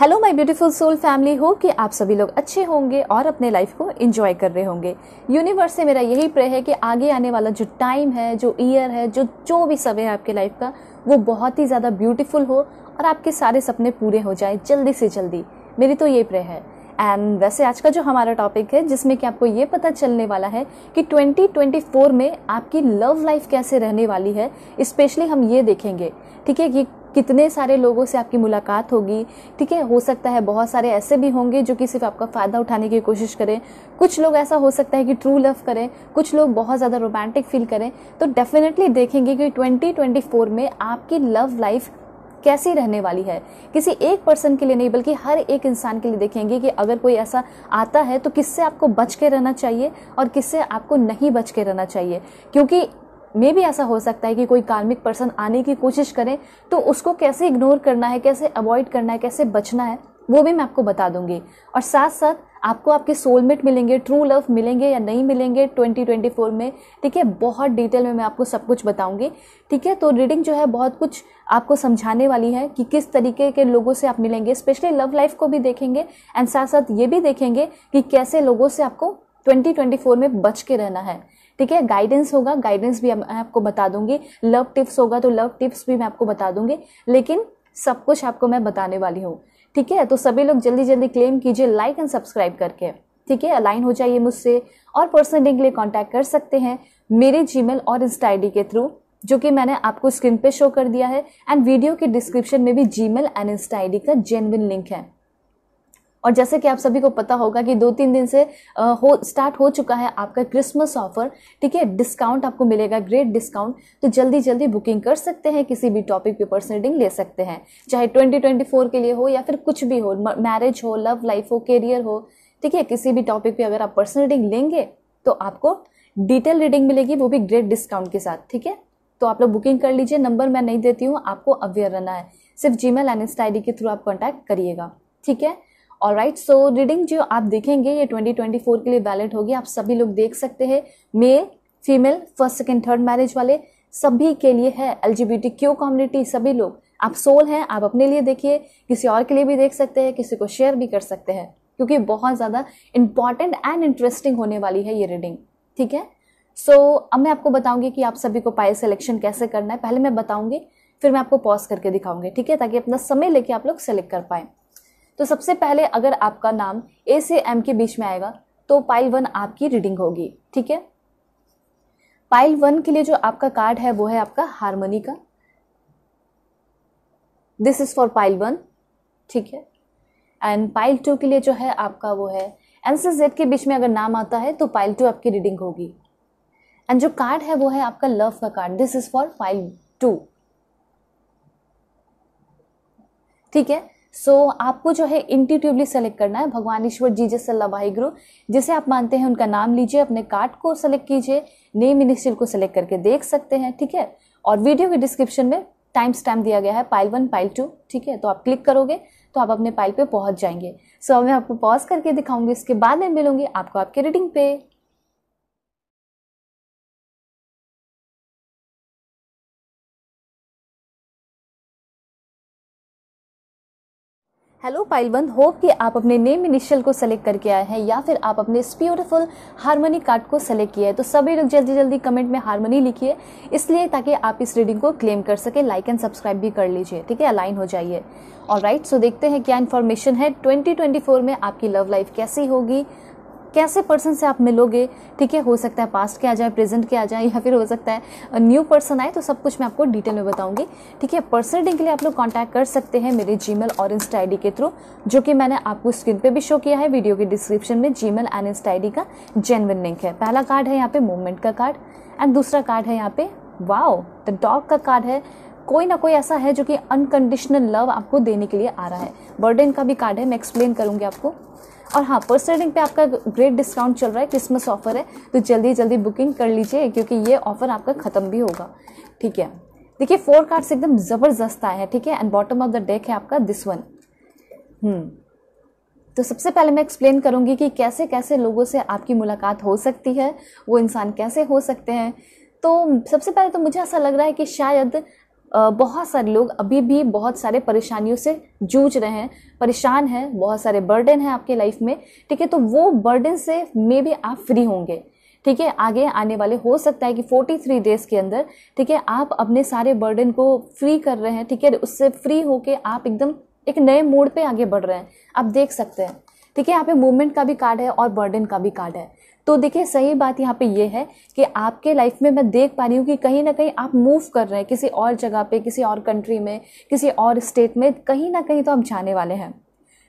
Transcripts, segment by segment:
Hello my beautiful soul family हो कि आप सभी लोग अच्छे होंगे और अपने लाइफ को एंजॉय कर रहे होंगे यूनिवर्स से मेरा यही प्रे है कि आगे आने वाला जो टाइम है जो ईयर है जो जो भी समय है आपके लाइफ का वो बहुत ही ज़्यादा ब्यूटीफुल हो और आपके सारे सपने पूरे हो जाए जल्दी से जल्दी मेरी तो ये प्रे है एंड वैसे आज का जो हमारा टॉपिक है जिसमें कि आपको ये पता चलने वाला है कि 2024 में आपकी लव लाइफ कैसे रहने वाली है स्पेशली हम ये देखेंगे ठीक है कि कितने सारे लोगों से आपकी मुलाकात होगी ठीक है हो सकता है बहुत सारे ऐसे भी होंगे जो कि सिर्फ आपका फ़ायदा उठाने की कोशिश करें कुछ लोग ऐसा हो सकता है कि ट्रू लव करें कुछ लोग बहुत ज़्यादा रोमांटिक फील करें तो डेफिनेटली देखेंगे कि 2024 में आपकी लव लाइफ कैसी रहने वाली है किसी एक पर्सन के लिए नहीं बल्कि हर एक इंसान के लिए देखेंगे कि अगर कोई ऐसा आता है तो किससे आपको बच के रहना चाहिए और किससे आपको नहीं बच के रहना चाहिए क्योंकि में भी ऐसा हो सकता है कि कोई कार्मिक पर्सन आने की कोशिश करें तो उसको कैसे इग्नोर करना है कैसे अवॉइड करना है कैसे बचना है वो भी मैं आपको बता दूंगी और साथ साथ आपको आपके सोलमेट मिलेंगे ट्रू लव मिलेंगे या नहीं मिलेंगे 2024 में ठीक है बहुत डिटेल में मैं आपको सब कुछ बताऊंगी ठीक है तो रीडिंग जो है बहुत कुछ आपको समझाने वाली है कि किस तरीके के लोगों से आप मिलेंगे स्पेशली लव लाइफ को भी देखेंगे एंड साथ साथ ये भी देखेंगे कि कैसे लोगों से आपको 2024 में बच के रहना है ठीक है गाइडेंस होगा गाइडेंस भी मैं आपको बता दूंगी लव टिप्स होगा तो लव टिप्स भी मैं आपको बता दूंगी लेकिन सब कुछ आपको मैं बताने वाली हूँ ठीक है तो सभी लोग जल्दी जल्दी क्लेम कीजिए लाइक एंड सब्सक्राइब करके ठीक है अलाइन हो जाइए मुझसे और पर्सनल के लिए कॉन्टैक्ट कर सकते हैं मेरे जी और इंस्टा आई के थ्रू जो कि मैंने आपको स्क्रीन पे शो कर दिया है एंड वीडियो के डिस्क्रिप्शन में भी जी एंड इंस्टा आई का जेनविन लिंक है और जैसे कि आप सभी को पता होगा कि दो तीन दिन से हो स्टार्ट हो चुका है आपका क्रिसमस ऑफर ठीक है डिस्काउंट आपको मिलेगा ग्रेट डिस्काउंट तो जल्दी जल्दी बुकिंग कर सकते हैं किसी भी टॉपिक पे पर्सनल रीडिंग ले सकते हैं चाहे 2024 के लिए हो या फिर कुछ भी हो मैरिज हो लव लाइफ हो करियर हो ठीक है किसी भी टॉपिक पर अगर आप पर्सनल रीडिंग लेंगे तो आपको डिटेल रीडिंग मिलेगी वो भी ग्रेट डिस्काउंट के साथ ठीक है तो आप लोग बुकिंग कर लीजिए नंबर मैं नहीं देती हूँ आपको अवेयर रहना है सिर्फ Gmail and Insta I के थ्रू आप कॉन्टैक्ट करिएगा ठीक है और राइट सो रीडिंग जो आप देखेंगे ये 2024 के लिए वैलिड होगी आप सभी लोग देख सकते हैं male female first second third marriage वाले सभी के लिए है एल क्यू कम्युनिटी सभी लोग आप सोल हैं आप अपने लिए देखिए किसी और के लिए भी देख सकते हैं किसी को शेयर भी कर सकते हैं क्योंकि बहुत ज़्यादा इंपॉर्टेंट एंड इंटरेस्टिंग होने वाली है ये रीडिंग ठीक है सो so, अब मैं आपको बताऊंगी कि आप सभी को पाए सिलेक्शन कैसे करना है पहले मैं बताऊंगी फिर मैं आपको पॉज करके दिखाऊंगी ठीक है ताकि अपना समय लेके आप लोग सेलेक्ट कर पाएँ तो सबसे पहले अगर आपका नाम ए से एम के बीच में आएगा तो पाइल वन आपकी रीडिंग होगी ठीक है पाइल वन के लिए जो आपका कार्ड है वो है आपका हारमोनी का this is for pile one ठीक है एंड पाइल टू के लिए जो है आपका वो है एन से जेड के बीच में अगर नाम आता है तो पाइल टू आपकी रीडिंग होगी एंड जो कार्ड है वो है आपका लव का card this is for pile two ठीक है सो so, आपको जो है इंटीट्यूबली सेलेक्ट करना है भगवान ईश्वर जी जैसे वाहिगुरु जिसे आप मानते हैं उनका नाम लीजिए अपने कार्ड को सेलेक्ट कीजिए नेम मिनिस्टर को सेलेक्ट करके देख सकते हैं ठीक है और वीडियो के डिस्क्रिप्शन में टाइम स्टैम्प दिया गया है पाइल वन पाइल टू ठीक है तो आप क्लिक करोगे तो आप अपने पाइल पे पहुंच जाएंगे सो so, मैं आपको पॉज करके दिखाऊंगी इसके बाद में मिलूंगी आपको आपके रीडिंग पे हेलो पाइलवन होप कि आप अपने नेम इनिशियल को सेलेक्ट करके आए हैं या फिर आप अपने ब्यूटिफुल हारमोनी कार्ड को सेलेक्ट किया है तो सभी लोग जल्दी जल्दी कमेंट में हारमोनी लिखिए इसलिए ताकि आप इस रीडिंग को क्लेम कर सके लाइक एंड सब्सक्राइब भी कर लीजिए ठीक है अलाइन हो जाइए और राइट सो देखते हैं क्या इन्फॉर्मेशन है ट्वेंटी में आपकी लव लाइफ कैसी होगी कैसे पर्सन से आप मिलोगे ठीक है हो सकता है पास्ट के आ जाए प्रेजेंट के आ जाए या फिर हो सकता है न्यू पर्सन आए तो सब कुछ मैं आपको डिटेल में बताऊंगी ठीक है पर्सनल डिंग के लिए आप लोग कॉन्टैक्ट कर सकते हैं मेरे जी और इंस्टा आई के थ्रू जो कि मैंने आपको स्क्रीन पर भी शो किया है वीडियो के डिस्क्रिप्शन में जी एंड इंस्टा आई का जेनविन लिंक है पहला कार्ड है यहाँ पे मूवमेंट का कार्ड एंड दूसरा कार्ड है यहाँ पे वाओ द डॉग का कार्ड है कोई ना कोई ऐसा है जो कि अनकंडीशनल लव आपको देने के लिए आ रहा है बर्डन का भी कार्ड है मैं एक्सप्लेन करूंगी आपको और हाँ पर्सनल रेटिंग पे आपका ग्रेट डिस्काउंट चल रहा है क्रिसमस ऑफर है तो जल्दी जल्दी बुकिंग कर लीजिए क्योंकि ये ऑफर आपका ख़त्म भी होगा ठीक है देखिए फोर कार्ड्स एकदम ज़बरदस्त आए हैं ठीक है and bottom of the deck है आपका दिस वन हम्म। तो सबसे पहले मैं एक्सप्लेन करूंगी कि कैसे कैसे लोगों से आपकी मुलाकात हो सकती है वो इंसान कैसे हो सकते हैं तो सबसे पहले तो मुझे ऐसा लग रहा है कि शायद बहुत सारे लोग अभी भी बहुत सारे परेशानियों से जूझ रहे हैं परेशान हैं बहुत सारे बर्डन हैं आपके लाइफ में ठीक है तो वो बर्डन से मे भी आप फ्री होंगे ठीक है आगे आने वाले हो सकता है कि 43 डेज के अंदर ठीक है आप अपने सारे बर्डन को फ्री कर रहे हैं ठीक है उससे फ्री होके आप एकदम एक नए मोड पे आगे बढ़ रहे हैं आप देख सकते हैं ठीक है यहाँ पे मूवमेंट का भी कार्ड है और बर्डन का भी कार्ड है तो देखिए सही बात यहाँ पे ये है कि आपके लाइफ में मैं देख पा रही हूँ कि कहीं ना कहीं आप मूव कर रहे हैं किसी और जगह पे किसी और कंट्री में किसी और स्टेट में कहीं ना कहीं तो आप जाने वाले हैं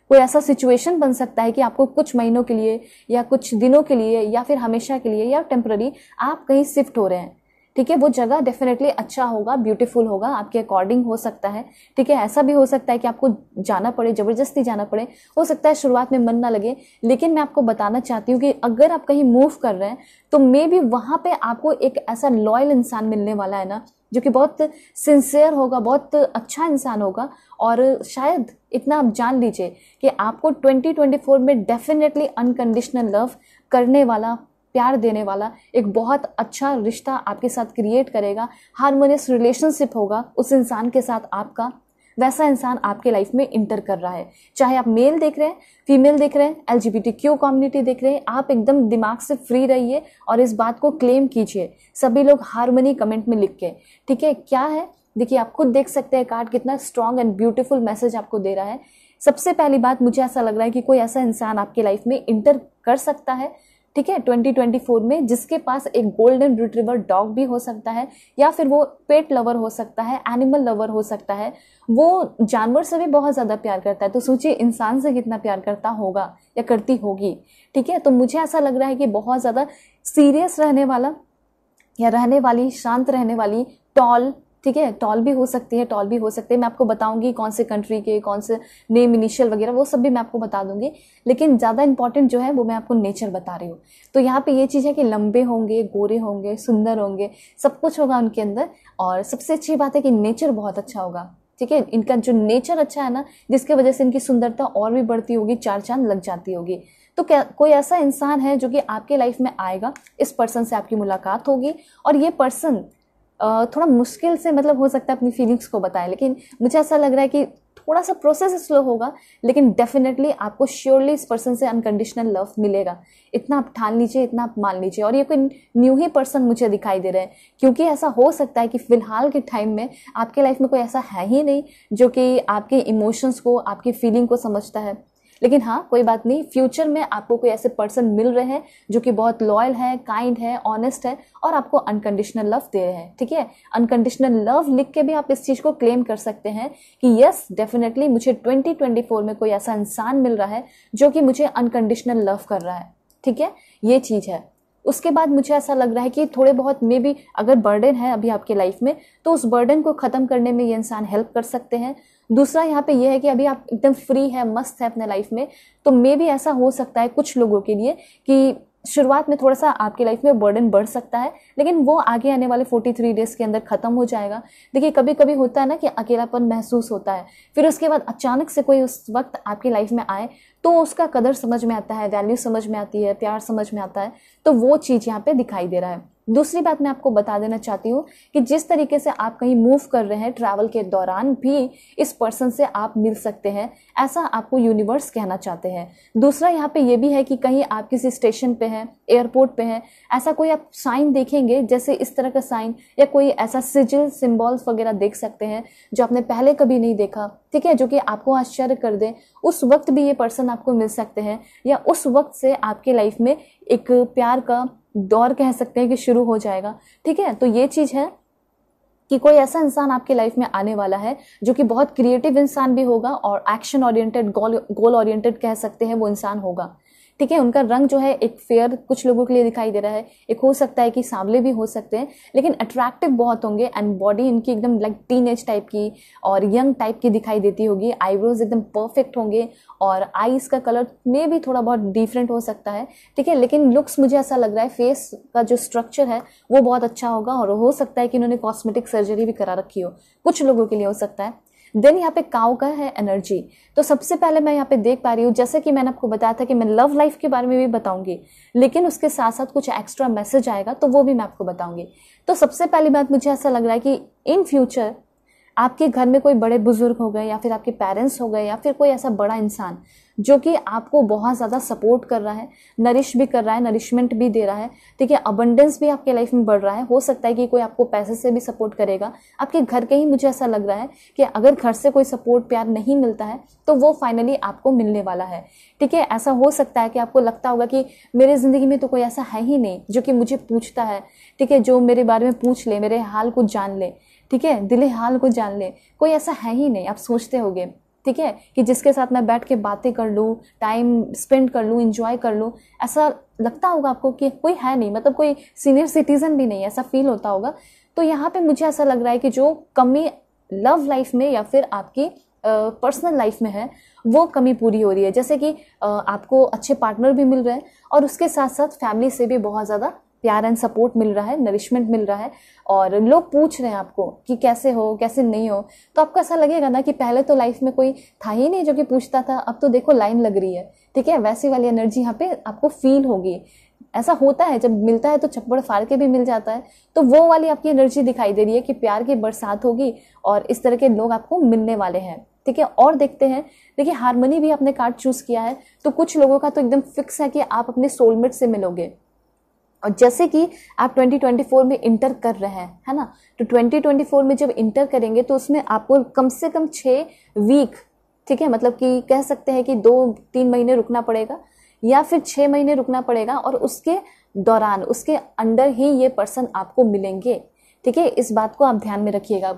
कोई ऐसा सिचुएशन बन सकता है कि आपको कुछ महीनों के लिए या कुछ दिनों के लिए या फिर हमेशा के लिए या टेम्प्ररी आप कहीं शिफ्ट हो रहे हैं ठीक है वो जगह डेफिनेटली अच्छा होगा ब्यूटीफुल होगा आपके अकॉर्डिंग हो सकता है ठीक है ऐसा भी हो सकता है कि आपको जाना पड़े ज़बरदस्ती जाना पड़े हो सकता है शुरुआत में मन ना लगे लेकिन मैं आपको बताना चाहती हूँ कि अगर आप कहीं मूव कर रहे हैं तो मे बी वहाँ पर आपको एक ऐसा लॉयल इंसान मिलने वाला है ना जो कि बहुत सिंसियर होगा बहुत अच्छा इंसान होगा और शायद इतना आप जान लीजिए कि आपको 2024 में डेफिनेटली अनकंडीशनल लव करने वाला प्यार देने वाला एक बहुत अच्छा रिश्ता आपके साथ क्रिएट करेगा हारमोनियस रिलेशनशिप होगा उस इंसान के साथ आपका वैसा इंसान आपके लाइफ में इंटर कर रहा है चाहे आप मेल देख रहे हैं फीमेल देख रहे हैं एल जी क्यू कम्युनिटी देख रहे हैं आप एकदम दिमाग से फ्री रहिए और इस बात को क्लेम कीजिए सभी लोग हारमोनी कमेंट में लिख के ठीक है क्या है देखिए आप खुद देख सकते हैं कार्ड कितना स्ट्रांग एंड ब्यूटीफुल मैसेज आपको दे रहा है सबसे पहली बात मुझे ऐसा लग रहा है कि कोई ऐसा इंसान आपके लाइफ में इंटर कर सकता है ठीक है 2024 में जिसके पास एक गोल्डन रिट्रीवर डॉग भी हो सकता है या फिर वो पेट लवर हो सकता है एनिमल लवर हो सकता है वो जानवर से भी बहुत ज़्यादा प्यार करता है तो सोचिए इंसान से कितना प्यार करता होगा या करती होगी ठीक है तो मुझे ऐसा लग रहा है कि बहुत ज़्यादा सीरियस रहने वाला या रहने वाली शांत रहने वाली टॉल ठीक है टॉल भी हो सकती है टॉल भी हो सकते हैं मैं आपको बताऊंगी कौन से कंट्री के कौन से नेम इनिशियल वगैरह वो सब भी मैं आपको बता दूंगी लेकिन ज़्यादा इंपॉर्टेंट जो है वो मैं आपको नेचर बता रही हूँ तो यहाँ पे ये चीज़ है कि लंबे होंगे गोरे होंगे सुंदर होंगे सब कुछ होगा उनके अंदर और सबसे अच्छी बात है कि नेचर बहुत अच्छा होगा ठीक है इनका जो नेचर अच्छा है ना जिसके वजह से इनकी सुंदरता और भी बढ़ती होगी चार चांद लग जाती होगी तो क्या कोई ऐसा इंसान है जो कि आपके लाइफ में आएगा इस पर्सन से आपकी मुलाकात होगी और ये पर्सन थोड़ा मुश्किल से मतलब हो सकता है अपनी फीलिंग्स को बताएं लेकिन मुझे ऐसा लग रहा है कि थोड़ा सा प्रोसेस स्लो होगा लेकिन डेफिनेटली आपको श्योरली इस पर्सन से अनकंडीशनल लव मिलेगा इतना आप ठान लीजिए इतना आप मान लीजिए और ये कोई न्यू ही पर्सन मुझे दिखाई दे रहे हैं क्योंकि ऐसा हो सकता है कि फिलहाल के टाइम में आपके लाइफ में कोई ऐसा है ही नहीं जो कि आपके इमोशंस को आपकी फीलिंग को समझता है लेकिन हाँ कोई बात नहीं फ्यूचर में आपको कोई ऐसे पर्सन मिल रहे हैं जो कि बहुत लॉयल है काइंड है ऑनेस्ट है और आपको अनकंडीशनल लव दे रहे हैं ठीक है अनकंडीशनल लव लिख के भी आप इस चीज़ को क्लेम कर सकते हैं कि यस डेफिनेटली मुझे 2024 में कोई ऐसा इंसान मिल रहा है जो कि मुझे अनकंडीशनल लव कर रहा है ठीक है ये चीज़ है उसके बाद मुझे ऐसा लग रहा है कि थोड़े बहुत मे भी अगर बर्डन है अभी आपके लाइफ में तो उस बर्डन को ख़त्म करने में ये इंसान हेल्प कर सकते हैं दूसरा यहाँ पे यह है कि अभी आप एकदम फ्री है मस्त है अपने लाइफ में तो मे भी ऐसा हो सकता है कुछ लोगों के लिए कि शुरुआत में थोड़ा सा आपकी लाइफ में बर्डन बढ़ सकता है लेकिन वो आगे आने वाले 43 डेज के अंदर ख़त्म हो जाएगा देखिए कभी कभी होता है ना कि अकेलापन महसूस होता है फिर उसके बाद अचानक से कोई उस वक्त आपकी लाइफ में आए तो उसका कदर समझ में आता है वैल्यू समझ में आती है प्यार समझ में आता है तो वो चीज़ यहाँ पर दिखाई दे रहा है दूसरी बात मैं आपको बता देना चाहती हूँ कि जिस तरीके से आप कहीं मूव कर रहे हैं ट्रैवल के दौरान भी इस पर्सन से आप मिल सकते हैं ऐसा आपको यूनिवर्स कहना चाहते हैं दूसरा यहाँ पे ये भी है कि कहीं आप किसी स्टेशन पे हैं एयरपोर्ट पे हैं ऐसा कोई आप साइन देखेंगे जैसे इस तरह का साइन या कोई ऐसा सिजिल सिम्बॉल्स वगैरह देख सकते हैं जो आपने पहले कभी नहीं देखा ठीक है जो कि आपको आश्चर्य कर दे उस वक्त भी ये पर्सन आपको मिल सकते हैं या उस वक्त से आपके लाइफ में एक प्यार का दौर कह सकते हैं कि शुरू हो जाएगा ठीक है तो ये चीज़ है कि कोई ऐसा इंसान आपकी लाइफ में आने वाला है जो कि बहुत क्रिएटिव इंसान भी होगा और action oriented goal goal oriented कह सकते हैं वो इंसान होगा ठीक है उनका रंग जो है एक फेयर कुछ लोगों के लिए दिखाई दे रहा है एक हो सकता है कि सांवले भी हो सकते हैं लेकिन अट्रैक्टिव बहुत होंगे एंड बॉडी इनकी एकदम लाइक टीन एज टाइप की और यंग टाइप की दिखाई देती होगी आईब्रोज एकदम परफेक्ट होंगे और आईज का कलर में भी थोड़ा बहुत डिफरेंट हो सकता है ठीक है लेकिन लुक्स मुझे ऐसा लग रहा है फेस का जो स्ट्रक्चर है वो बहुत अच्छा होगा और हो सकता है कि इन्होंने कॉस्मेटिक सर्जरी भी करा रखी हो कुछ लोगों के लिए हो सकता है देन यहाँ पे काउ का है एनर्जी तो सबसे पहले मैं यहाँ पे देख पा रही हूँ जैसे कि मैंने आपको बताया था कि मैं लव लाइफ के बारे में भी बताऊंगी लेकिन उसके साथ साथ कुछ एक्स्ट्रा मैसेज आएगा तो वो भी मैं आपको बताऊंगी तो सबसे पहली बात मुझे ऐसा लग रहा है कि इन फ्यूचर आपके घर में कोई बड़े बुजुर्ग हो गए या फिर आपके पेरेंट्स हो गए या फिर कोई ऐसा बड़ा इंसान जो कि आपको बहुत ज़्यादा सपोर्ट कर रहा है नरिश भी कर रहा है नरिशमेंट भी दे रहा है ठीक है अबंडेंस भी आपके लाइफ में बढ़ रहा है हो सकता है कि कोई आपको पैसे से भी सपोर्ट करेगा आपके घर के ही मुझे ऐसा लग रहा है कि अगर घर से कोई सपोर्ट प्यार नहीं मिलता है तो वो फाइनली आपको मिलने वाला है ठीक है ऐसा हो सकता है कि आपको लगता होगा कि मेरी ज़िंदगी में तो कोई ऐसा है ही नहीं जो कि मुझे पूछता है ठीक है जो मेरे बारे में पूछ ले मेरे हाल को जान ले ठीक है दिल हाल को जान ले कोई ऐसा है ही नहीं आप सोचते होगे ठीक है कि जिसके साथ मैं बैठ के बातें कर लूँ टाइम स्पेंड कर लूँ इंजॉय कर लूँ ऐसा लगता होगा आपको कि कोई है नहीं मतलब कोई सीनियर सिटीज़न भी नहीं ऐसा फील होता होगा तो यहाँ पे मुझे ऐसा लग रहा है कि जो कमी लव लाइफ में या फिर आपकी पर्सनल uh, लाइफ में है वो कमी पूरी हो रही है जैसे कि uh, आपको अच्छे पार्टनर भी मिल रहे हैं और उसके साथ साथ फैमिली से भी बहुत ज़्यादा प्यार एंड सपोर्ट मिल रहा है नरिशमेंट मिल रहा है और लोग पूछ रहे हैं आपको कि कैसे हो कैसे नहीं हो तो आपको ऐसा लगेगा ना कि पहले तो लाइफ में कोई था ही नहीं जो कि पूछता था अब तो देखो लाइन लग रही है ठीक है वैसी वाली एनर्जी यहाँ पे आपको फील होगी ऐसा होता है जब मिलता है तो छप्पड़ फाड़ के भी मिल जाता है तो वो वाली आपकी एनर्जी दिखाई दे रही है कि प्यार की बरसात होगी और इस तरह के लोग आपको मिलने वाले हैं ठीक है और देखते हैं देखिए हारमोनी भी आपने कार्ड चूज किया है तो कुछ लोगों का तो एकदम फिक्स है कि आप अपने सोलमेट से मिलोगे और जैसे कि आप 2024 में इंटर कर रहे हैं है ना तो 2024 में जब इंटर करेंगे तो उसमें आपको कम से कम छः वीक ठीक है मतलब कि कह सकते हैं कि दो तीन महीने रुकना पड़ेगा या फिर छः महीने रुकना पड़ेगा और उसके दौरान उसके अंडर ही ये पर्सन आपको मिलेंगे ठीक है इस बात को आप ध्यान में रखिएगा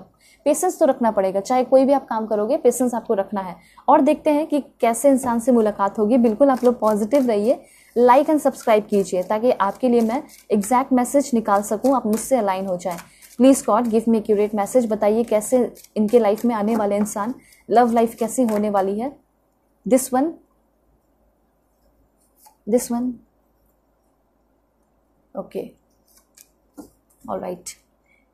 पेशेंस तो रखना पड़ेगा चाहे कोई भी आप काम करोगे पेशेंस आपको रखना है और देखते हैं कि कैसे इंसान से मुलाकात होगी बिल्कुल आप लोग पॉजिटिव रहिए लाइक एंड सब्सक्राइब कीजिए ताकि आपके लिए मैं एग्जैक्ट मैसेज निकाल सकूँ आप मुझसे अलाइन हो जाए please God give me accurate message बताइए कैसे इनके लाइफ में आने वाले इंसान लव लाइफ कैसी होने वाली है this one this one okay all right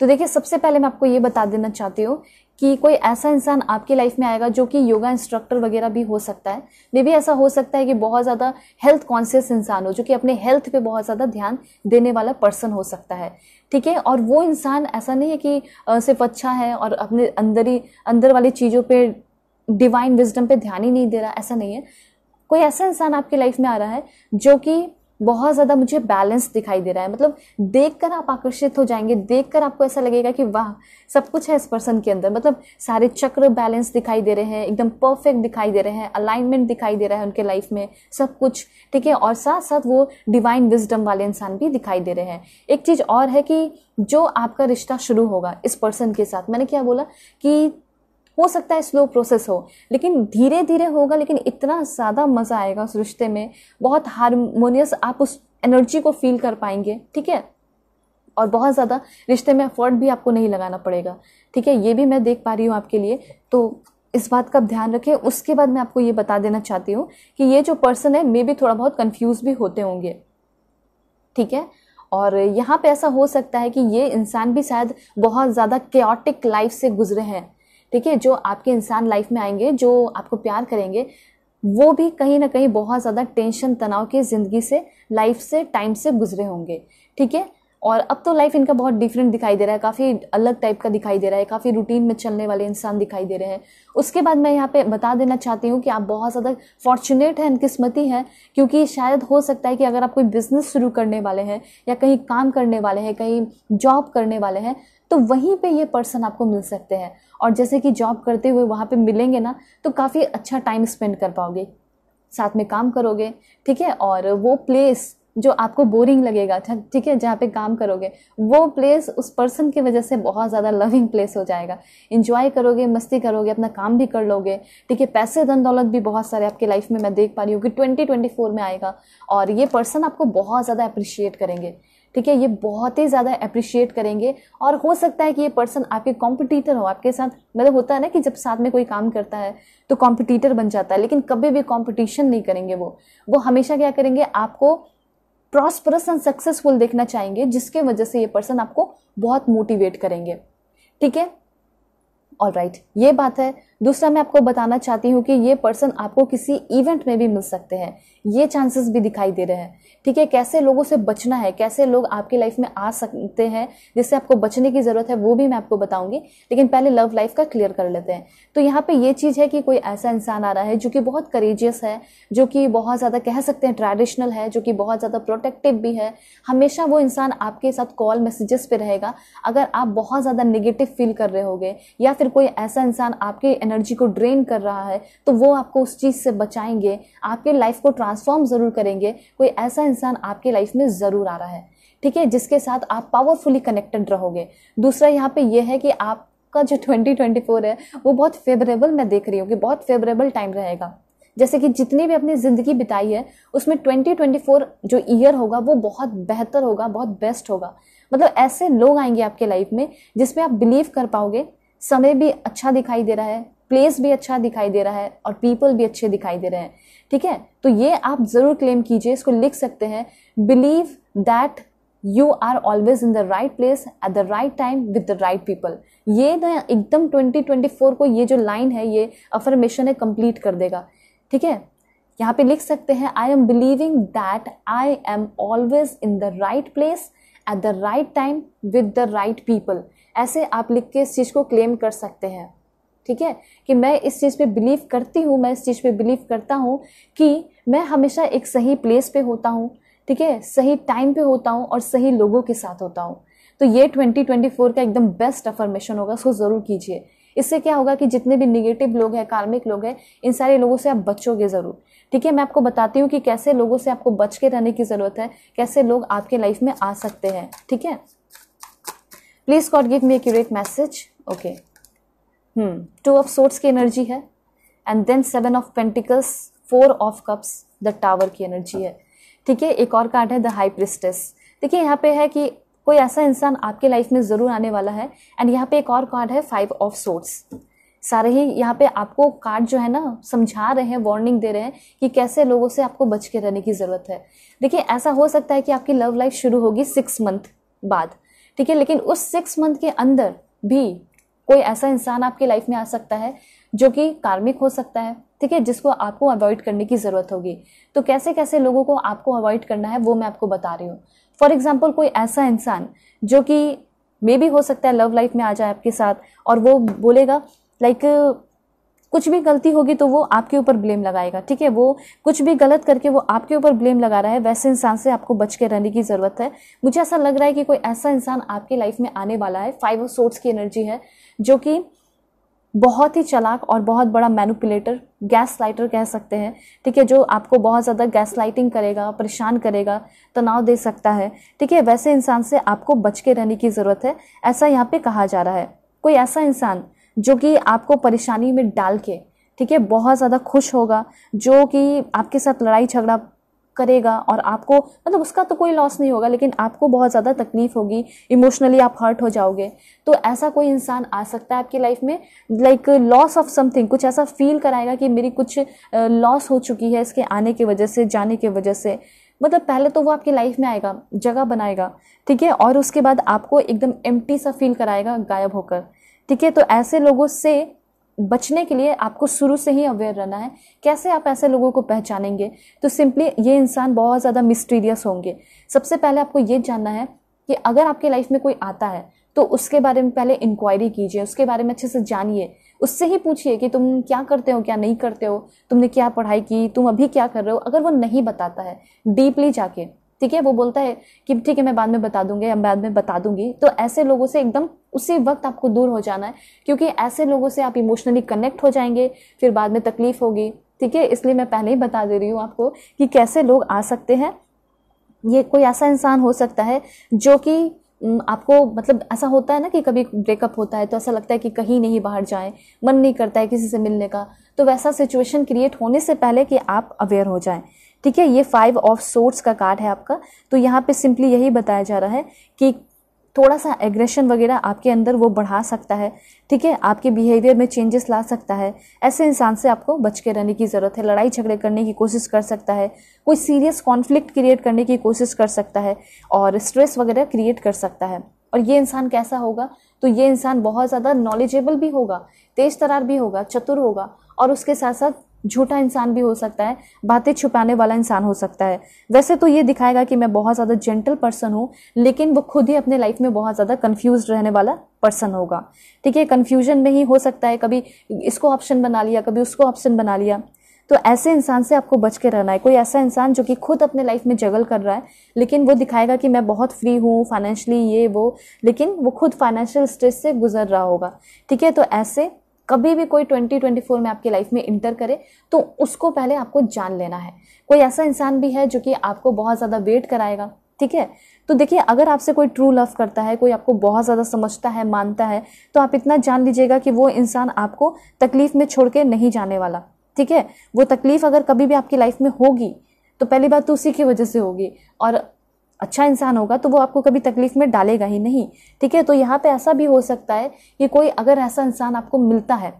तो देखिए सबसे पहले मैं आपको ये बता देना चाहती हूँ कि कोई ऐसा इंसान आपके लाइफ में आएगा जो कि योगा इंस्ट्रक्टर वगैरह भी हो सकता है मे भी ऐसा हो सकता है कि बहुत ज़्यादा हेल्थ कॉन्शियस इंसान हो जो कि अपने हेल्थ पे बहुत ज़्यादा ध्यान देने वाला पर्सन हो सकता है ठीक है और वो इंसान ऐसा नहीं है कि सिर्फ अच्छा है और अपने अंदर ही अंदर वाली चीज़ों पर डिवाइन विजडम पे ध्यान ही नहीं दे रहा ऐसा नहीं है कोई ऐसा इंसान आपकी लाइफ में आ रहा है जो कि बहुत ज़्यादा मुझे बैलेंस दिखाई दे रहा है मतलब देख कर आप आकर्षित हो जाएंगे देख कर आपको ऐसा लगेगा कि वाह सब कुछ है इस पर्सन के अंदर मतलब सारे चक्र बैलेंस दिखाई दे रहे हैं एकदम परफेक्ट दिखाई दे रहे हैं अलाइनमेंट दिखाई दे रहा है उनके लाइफ में सब कुछ ठीक है और साथ साथ वो डिवाइन विजडम वाले इंसान भी दिखाई दे रहे हैं एक चीज़ और है कि जो आपका रिश्ता शुरू होगा इस पर्सन के साथ मैंने क्या बोला कि हो सकता है स्लो प्रोसेस हो लेकिन धीरे धीरे होगा लेकिन इतना ज़्यादा मज़ा आएगा उस रिश्ते में बहुत हारमोनियस आप उस एनर्जी को फील कर पाएंगे ठीक है और बहुत ज़्यादा रिश्ते में एफर्ट भी आपको नहीं लगाना पड़ेगा ठीक है ये भी मैं देख पा रही हूँ आपके लिए तो इस बात का ध्यान रखें उसके बाद मैं आपको ये बता देना चाहती हूँ कि ये जो पर्सन है मे भी थोड़ा बहुत कन्फ्यूज़ भी होते होंगे ठीक है और यहाँ पे ऐसा हो सकता है कि ये इंसान भी शायद बहुत ज़्यादा केओटिक लाइफ से गुजरे हैं ठीक है जो आपके इंसान लाइफ में आएंगे जो आपको प्यार करेंगे वो भी कहीं ना कहीं बहुत ज़्यादा टेंशन तनाव की ज़िंदगी से लाइफ से टाइम से गुजरे होंगे ठीक है और अब तो लाइफ इनका बहुत डिफरेंट दिखाई दे रहा है काफ़ी अलग टाइप का दिखाई दे रहा है काफ़ी रूटीन में चलने वाले इंसान दिखाई दे रहे हैं उसके बाद मैं यहाँ पे बता देना चाहती हूँ कि आप बहुत ज़्यादा फॉर्चुनेट हैं किस्मती हैं क्योंकि शायद हो सकता है कि अगर आप कोई बिज़नेस शुरू करने वाले हैं या कहीं काम करने वाले हैं कहीं जॉब करने वाले हैं तो वहीं पे ये पर्सन आपको मिल सकते हैं और जैसे कि जॉब करते हुए वहाँ पे मिलेंगे ना तो काफ़ी अच्छा टाइम स्पेंड कर पाओगे साथ में काम करोगे ठीक है और वो प्लेस जो आपको बोरिंग लगेगा ठीक है जहाँ पे काम करोगे वो प्लेस उस पर्सन की वजह से बहुत ज़्यादा लविंग प्लेस हो जाएगा इन्जॉय करोगे मस्ती करोगे अपना काम भी कर लोगे ठीक है पैसे धन दौलत भी बहुत सारे आपकी लाइफ में मैं देख पा रही हूँ कि ट्वेंटी ट्वेंटी फोर में आएगा और ये पर्सन आपको बहुत ज़्यादा अप्रिशिएट करेंगे ठीक है ये बहुत ही ज़्यादा अप्रिशिएट करेंगे और हो सकता है कि ये पर्सन आपके कॉम्पिटिटर हो आपके साथ मतलब होता है ना कि जब साथ में कोई काम करता है तो कॉम्पिटिटर बन जाता है लेकिन कभी भी कॉम्पिटिशन नहीं करेंगे वो वो हमेशा क्या करेंगे आपको प्रॉस्परस एंड सक्सेसफुल देखना चाहेंगे जिसके वजह से ये पर्सन आपको बहुत मोटिवेट करेंगे ठीक है ऑल राइट ये बात है दूसरा मैं आपको बताना चाहती हूँ कि ये पर्सन आपको किसी इवेंट में भी मिल सकते हैं ये चांसेस भी दिखाई दे रहे हैं ठीक है कैसे लोगों से बचना है कैसे लोग आपकी लाइफ में आ सकते हैं जिससे आपको बचने की ज़रूरत है वो भी मैं आपको बताऊंगी लेकिन पहले लव लाइफ का क्लियर कर लेते हैं तो यहाँ पे ये चीज़ है कि कोई ऐसा इंसान आ रहा है जो कि बहुत करेजियस है जो कि बहुत ज़्यादा कह सकते हैं ट्रेडिशनल है जो कि बहुत ज़्यादा प्रोटेक्टिव भी है हमेशा वो इंसान आपके साथ कॉल मैसेजेस पे रहेगा अगर आप बहुत ज़्यादा निगेटिव फील कर रहे होगे या फिर कोई ऐसा इंसान आपके एनर्जी को ड्रेन कर रहा है तो वो आपको उस चीज़ से बचाएंगे आपके लाइफ को ट्रांसफॉर्म ज़रूर करेंगे कोई ऐसा इंसान आपके लाइफ में ज़रूर आ रहा है ठीक है जिसके साथ आप पावरफुली कनेक्टेड रहोगे दूसरा यहाँ पे ये है कि आपका जो 2024 है वो बहुत फेवरेबल मैं देख रही हूँ कि बहुत फेवरेबल टाइम रहेगा जैसे कि जितनी भी अपनी ज़िंदगी बिताई है उसमें 2024 जो ईयर होगा वो बहुत बेहतर होगा बहुत बेस्ट होगा मतलब ऐसे लोग आएंगे आपके लाइफ में जिसमें आप बिलीव कर पाओगे समय भी अच्छा दिखाई दे रहा है प्लेस भी अच्छा दिखाई दे रहा है और पीपल भी अच्छे दिखाई दे रहे हैं ठीक है तो ये आप ज़रूर क्लेम कीजिए इसको लिख सकते हैं believe that you are always in the right place at the right time with the right people ये ना एकदम 2024 को ये जो लाइन है ये अफर्मेशन है कंप्लीट कर देगा ठीक है यहाँ पे लिख सकते हैं I am believing that I am always in the right place at the right time with the right people ऐसे आप लिख के इस चीज़ को क्लेम कर सकते हैं ठीक है कि मैं इस चीज़ पे बिलीव करती हूँ मैं इस चीज़ पे बिलीव करता हूँ कि मैं हमेशा एक सही प्लेस पे होता हूँ ठीक है सही टाइम पे होता हूँ और सही लोगों के साथ होता हूँ तो ये 2024 का एकदम बेस्ट अफर्मेशन होगा उसको ज़रूर कीजिए इससे क्या होगा कि जितने भी निगेटिव लोग हैं कार्मिक लोग हैं इन सारे लोगों से आप बचोगे ज़रूर ठीक है मैं आपको बताती हूँ कि कैसे लोगों से आपको बच के रहने की ज़रूरत है कैसे लोग आपके लाइफ में आ सकते हैं ठीक है please God give me accurate message okay two of swords की एनर्जी है and then seven of pentacles four of cups the tower की एनर्जी है ठीक है एक और कार्ड है द हाई प्रिस्टेस देखिए यहाँ पे है कि कोई ऐसा इंसान आपके लाइफ में ज़रूर आने वाला है एंड यहाँ पे एक और कार्ड है फाइव ऑफ सोर्ट्स सारे ही यहाँ पे आपको कार्ड जो है ना समझा रहे हैं वार्निंग दे रहे हैं कि कैसे लोगों से आपको बच के रहने की ज़रूरत है देखिए ऐसा हो सकता है कि आपकी लव लाइफ शुरू होगी सिक्स मंथ बाद ठीक है लेकिन उस सिक्स मंथ के अंदर भी कोई ऐसा इंसान आपकी लाइफ में आ सकता है जो कि कार्मिक हो सकता है ठीक है जिसको आपको अवॉइड करने की ज़रूरत होगी तो कैसे कैसे लोगों को आपको अवॉइड करना है वो मैं आपको बता रही हूँ फॉर एग्जाम्पल कोई ऐसा इंसान जो कि मे भी हो सकता है लव लाइफ में आ जाए आपके साथ और वो बोलेगा लाइक कुछ भी गलती होगी तो वो आपके ऊपर ब्लेम लगाएगा ठीक है वो कुछ भी गलत करके वो आपके ऊपर ब्लेम लगा रहा है वैसे इंसान से आपको बच के रहने की ज़रूरत है मुझे ऐसा लग रहा है कि कोई ऐसा इंसान आपके लाइफ में आने वाला है फाइव ऑफ सोर्ट्स की एनर्जी है जो कि बहुत ही चलाक और बहुत बड़ा मैनुपुलेटर गैस लाइटर कह सकते हैं ठीक है जो आपको बहुत ज़्यादा गैस लाइटिंग करेगा परेशान करेगा तनाव दे सकता है ठीक है वैसे इंसान से आपको बच के रहने की ज़रूरत है ऐसा यहाँ पे कहा जा रहा है कोई ऐसा इंसान जो कि आपको परेशानी में डाल के ठीक है बहुत ज़्यादा खुश होगा जो कि आपके साथ लड़ाई झगड़ा करेगा और आपको मतलब उसका तो कोई लॉस नहीं होगा लेकिन आपको बहुत ज़्यादा तकलीफ होगी इमोशनली आप हर्ट हो जाओगे तो ऐसा कोई इंसान आ सकता है आपकी लाइफ में लाइक लॉस ऑफ समथिंग कुछ ऐसा फील कराएगा कि मेरी कुछ लॉस हो चुकी है इसके आने की वजह से जाने की वजह से मतलब पहले तो वो आपकी लाइफ में आएगा जगह बनाएगा ठीक है और उसके बाद आपको एकदम एम्प्टी सा फील कराएगा गायब होकर ठीक है तो ऐसे लोगों से बचने के लिए आपको शुरू से ही अवेयर रहना है कैसे आप ऐसे लोगों को पहचानेंगे तो सिंपली ये इंसान बहुत ज़्यादा मिस्टीरियस होंगे सबसे पहले आपको ये जानना है कि अगर आपकी लाइफ में कोई आता है तो उसके बारे में पहले इंक्वायरी कीजिए उसके बारे में अच्छे से जानिए उससे ही पूछिए कि तुम क्या करते हो क्या नहीं करते हो तुमने क्या पढ़ाई की तुम अभी क्या कर रहे हो अगर वो नहीं बताता है डीपली जाके ठीक है वो बोलता है कि ठीक है मैं बाद में बता दूंगी या बाद में बता दूंगी तो ऐसे लोगों से एकदम उसी वक्त आपको दूर हो जाना है क्योंकि ऐसे लोगों से आप इमोशनली कनेक्ट हो जाएंगे फिर बाद में तकलीफ होगी ठीक है इसलिए मैं पहले ही बता दे रही हूँ आपको कि कैसे लोग आ सकते हैं ये कोई ऐसा इंसान हो सकता है जो कि आपको मतलब ऐसा होता है ना कि कभी ब्रेकअप होता है तो ऐसा लगता है कि कहीं नहीं बाहर जाएं मन नहीं करता है किसी से मिलने का तो वैसा सिचुएशन क्रिएट होने से पहले कि आप अवेयर हो जाएं ठीक है ये फाइव ऑफ सोर्ट्स का कार्ड है आपका तो यहाँ पे सिंपली यही बताया जा रहा है कि थोड़ा सा एग्रेशन वगैरह आपके अंदर वो बढ़ा सकता है ठीक है आपके बिहेवियर में चेंजेस ला सकता है ऐसे इंसान से आपको बच के रहने की ज़रूरत है लड़ाई झगड़े करने की कोशिश कर सकता है कोई सीरियस कॉन्फ्लिक्ट क्रिएट करने की कोशिश कर सकता है और स्ट्रेस वगैरह क्रिएट कर सकता है और ये इंसान कैसा होगा तो ये इंसान बहुत ज़्यादा नॉलेजेबल भी होगा तेज तरार भी होगा चतुर होगा और उसके साथ साथ झूठा इंसान भी हो सकता है बातें छुपाने वाला इंसान हो सकता है वैसे तो ये दिखाएगा कि मैं बहुत ज़्यादा जेंटल पर्सन हूँ लेकिन वो खुद ही अपने लाइफ में बहुत ज़्यादा कन्फ्यूज रहने वाला पर्सन होगा ठीक है कन्फ्यूजन में ही हो सकता है कभी इसको ऑप्शन बना लिया कभी उसको ऑप्शन बना लिया तो ऐसे इंसान से आपको बच के रहना है कोई ऐसा इंसान जो कि खुद अपने लाइफ में जगल कर रहा है लेकिन वो दिखाएगा कि मैं बहुत फ्री हूँ फाइनेंशियली ये वो लेकिन वो खुद फाइनेंशियल स्ट्रेस से गुजर रहा होगा ठीक है तो ऐसे कभी भी कोई 2024 में आपकी लाइफ में इंटर करे तो उसको पहले आपको जान लेना है कोई ऐसा इंसान भी है जो कि आपको बहुत ज़्यादा वेट कराएगा ठीक है तो देखिए अगर आपसे कोई ट्रू लव करता है कोई आपको बहुत ज़्यादा समझता है मानता है तो आप इतना जान लीजिएगा कि वो इंसान आपको तकलीफ़ में छोड़ के नहीं जाने वाला ठीक है वो तकलीफ़ अगर कभी भी आपकी लाइफ में होगी तो पहली बात तो उसी की वजह से होगी और अच्छा इंसान होगा तो वो आपको कभी तकलीफ में डालेगा ही नहीं ठीक है तो यहाँ पे ऐसा भी हो सकता है कि कोई अगर ऐसा इंसान आपको मिलता है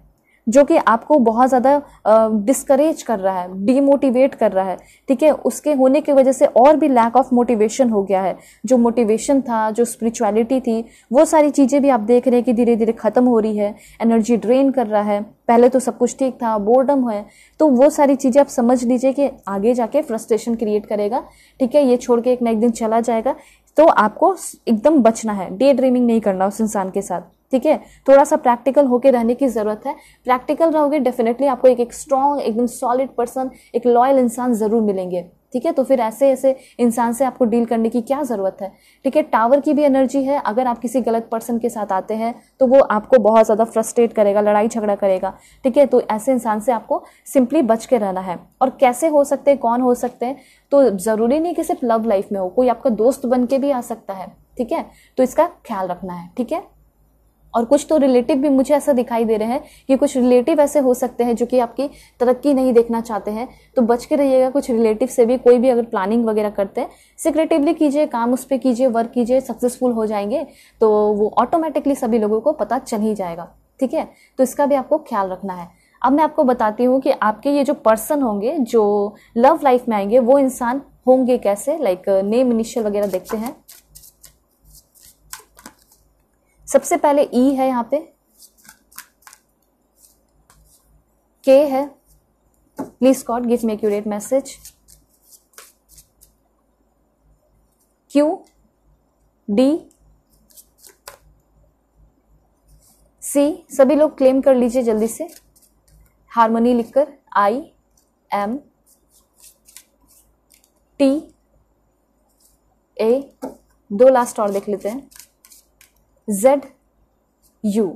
जो कि आपको बहुत ज़्यादा डिस्करेज कर रहा है डीमोटिवेट कर रहा है ठीक है उसके होने की वजह से और भी लैक ऑफ मोटिवेशन हो गया है जो मोटिवेशन था जो स्पिरिचुअलिटी थी वो सारी चीज़ें भी आप देख रहे हैं कि धीरे धीरे ख़त्म हो रही है एनर्जी ड्रेन कर रहा है पहले तो सब कुछ ठीक था बोर्डम है तो वो सारी चीज़ें आप समझ लीजिए कि आगे जाके फ्रस्ट्रेशन क्रिएट करेगा ठीक है ये छोड़ के एक ना एक दिन चला जाएगा तो आपको एकदम बचना है डे ड्रीमिंग नहीं करना उस इंसान के साथ ठीक है थोड़ा सा प्रैक्टिकल होके रहने की ज़रूरत है प्रैक्टिकल रहोगे डेफिनेटली आपको एक एक स्ट्रॉन्ग एकदम सॉलिड पर्सन एक लॉयल इंसान ज़रूर मिलेंगे ठीक है तो फिर ऐसे ऐसे इंसान से आपको डील करने की क्या ज़रूरत है ठीक है टावर की भी एनर्जी है अगर आप किसी गलत पर्सन के साथ आते हैं तो वो आपको बहुत ज़्यादा फ्रस्ट्रेट करेगा लड़ाई झगड़ा करेगा ठीक है तो ऐसे इंसान से आपको सिंपली बच के रहना है और कैसे हो सकते हैं कौन हो सकते हैं तो ज़रूरी नहीं कि सिर्फ लव लाइफ में हो कोई आपका दोस्त बन के भी आ सकता है ठीक है तो इसका ख्याल रखना है ठीक है और कुछ तो रिलेटिव भी मुझे ऐसा दिखाई दे रहे हैं कि कुछ रिलेटिव ऐसे हो सकते हैं जो कि आपकी तरक्की नहीं देखना चाहते हैं तो बच के रहिएगा कुछ रिलेटिव से भी कोई भी अगर प्लानिंग वगैरह करते हैं सिक्रेटिवली कीजिए काम उस पर कीजिए वर्क कीजिए सक्सेसफुल हो जाएंगे तो वो ऑटोमेटिकली सभी लोगों को पता चल ही जाएगा ठीक है तो इसका भी आपको ख्याल रखना है अब मैं आपको बताती हूँ कि आपके ये जो पर्सन होंगे जो लव लाइफ में आएंगे वो इंसान होंगे कैसे लाइक नेम इनिशियल वगैरह देखते हैं सबसे पहले ई e है यहां पे के है please cot give me accurate message क्यू डी सी सभी लोग क्लेम कर लीजिए जल्दी से हारमोनी लिखकर आई एम टी ए दो लास्ट और देख लेते हैं जेड यू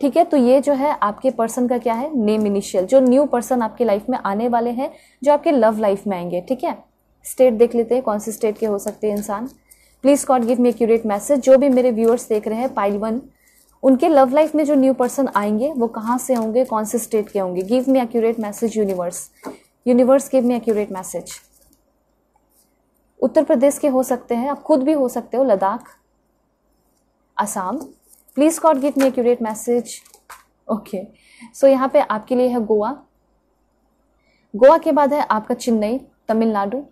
ठीक है तो ये जो है आपके पर्सन का क्या है नेम इनिशियल जो न्यू पर्सन आपके लाइफ में आने वाले हैं जो आपके लव लाइफ में आएंगे ठीक है स्टेट देख लेते हैं कौन से स्टेट के हो सकते हैं इंसान please God give me accurate message जो भी मेरे व्यूअर्स देख रहे हैं पाइल वन उनके लव लाइफ में जो न्यू पर्सन आएंगे वो कहाँ से होंगे कौन से स्टेट के होंगे give me accurate message universe universe give me accurate message Uttar Pradesh के हो सकते हैं आप खुद भी हो सकते हो Ladakh Assam please God give me accurate message okay so यहाँ पे आपके लिए है गोवा गोवा के बाद है आपका चेन्नई तमिलनाडु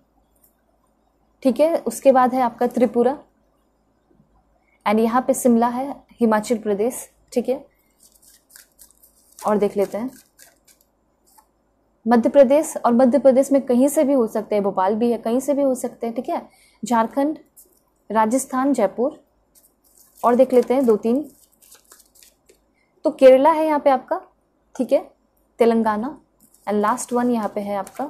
ठीक है उसके बाद है आपका त्रिपुरा एंड यहाँ पे शिमला है हिमाचल प्रदेश ठीक है और देख लेते हैं मध्य प्रदेश और मध्य प्रदेश में कहीं से भी हो सकते हैं भोपाल भी है कहीं से भी हो सकते हैं ठीक है झारखंड राजस्थान जयपुर और देख लेते हैं दो तीन तो केरला है यहाँ पे आपका ठीक है तेलंगाना एंड लास्ट वन यहाँ पे है आपका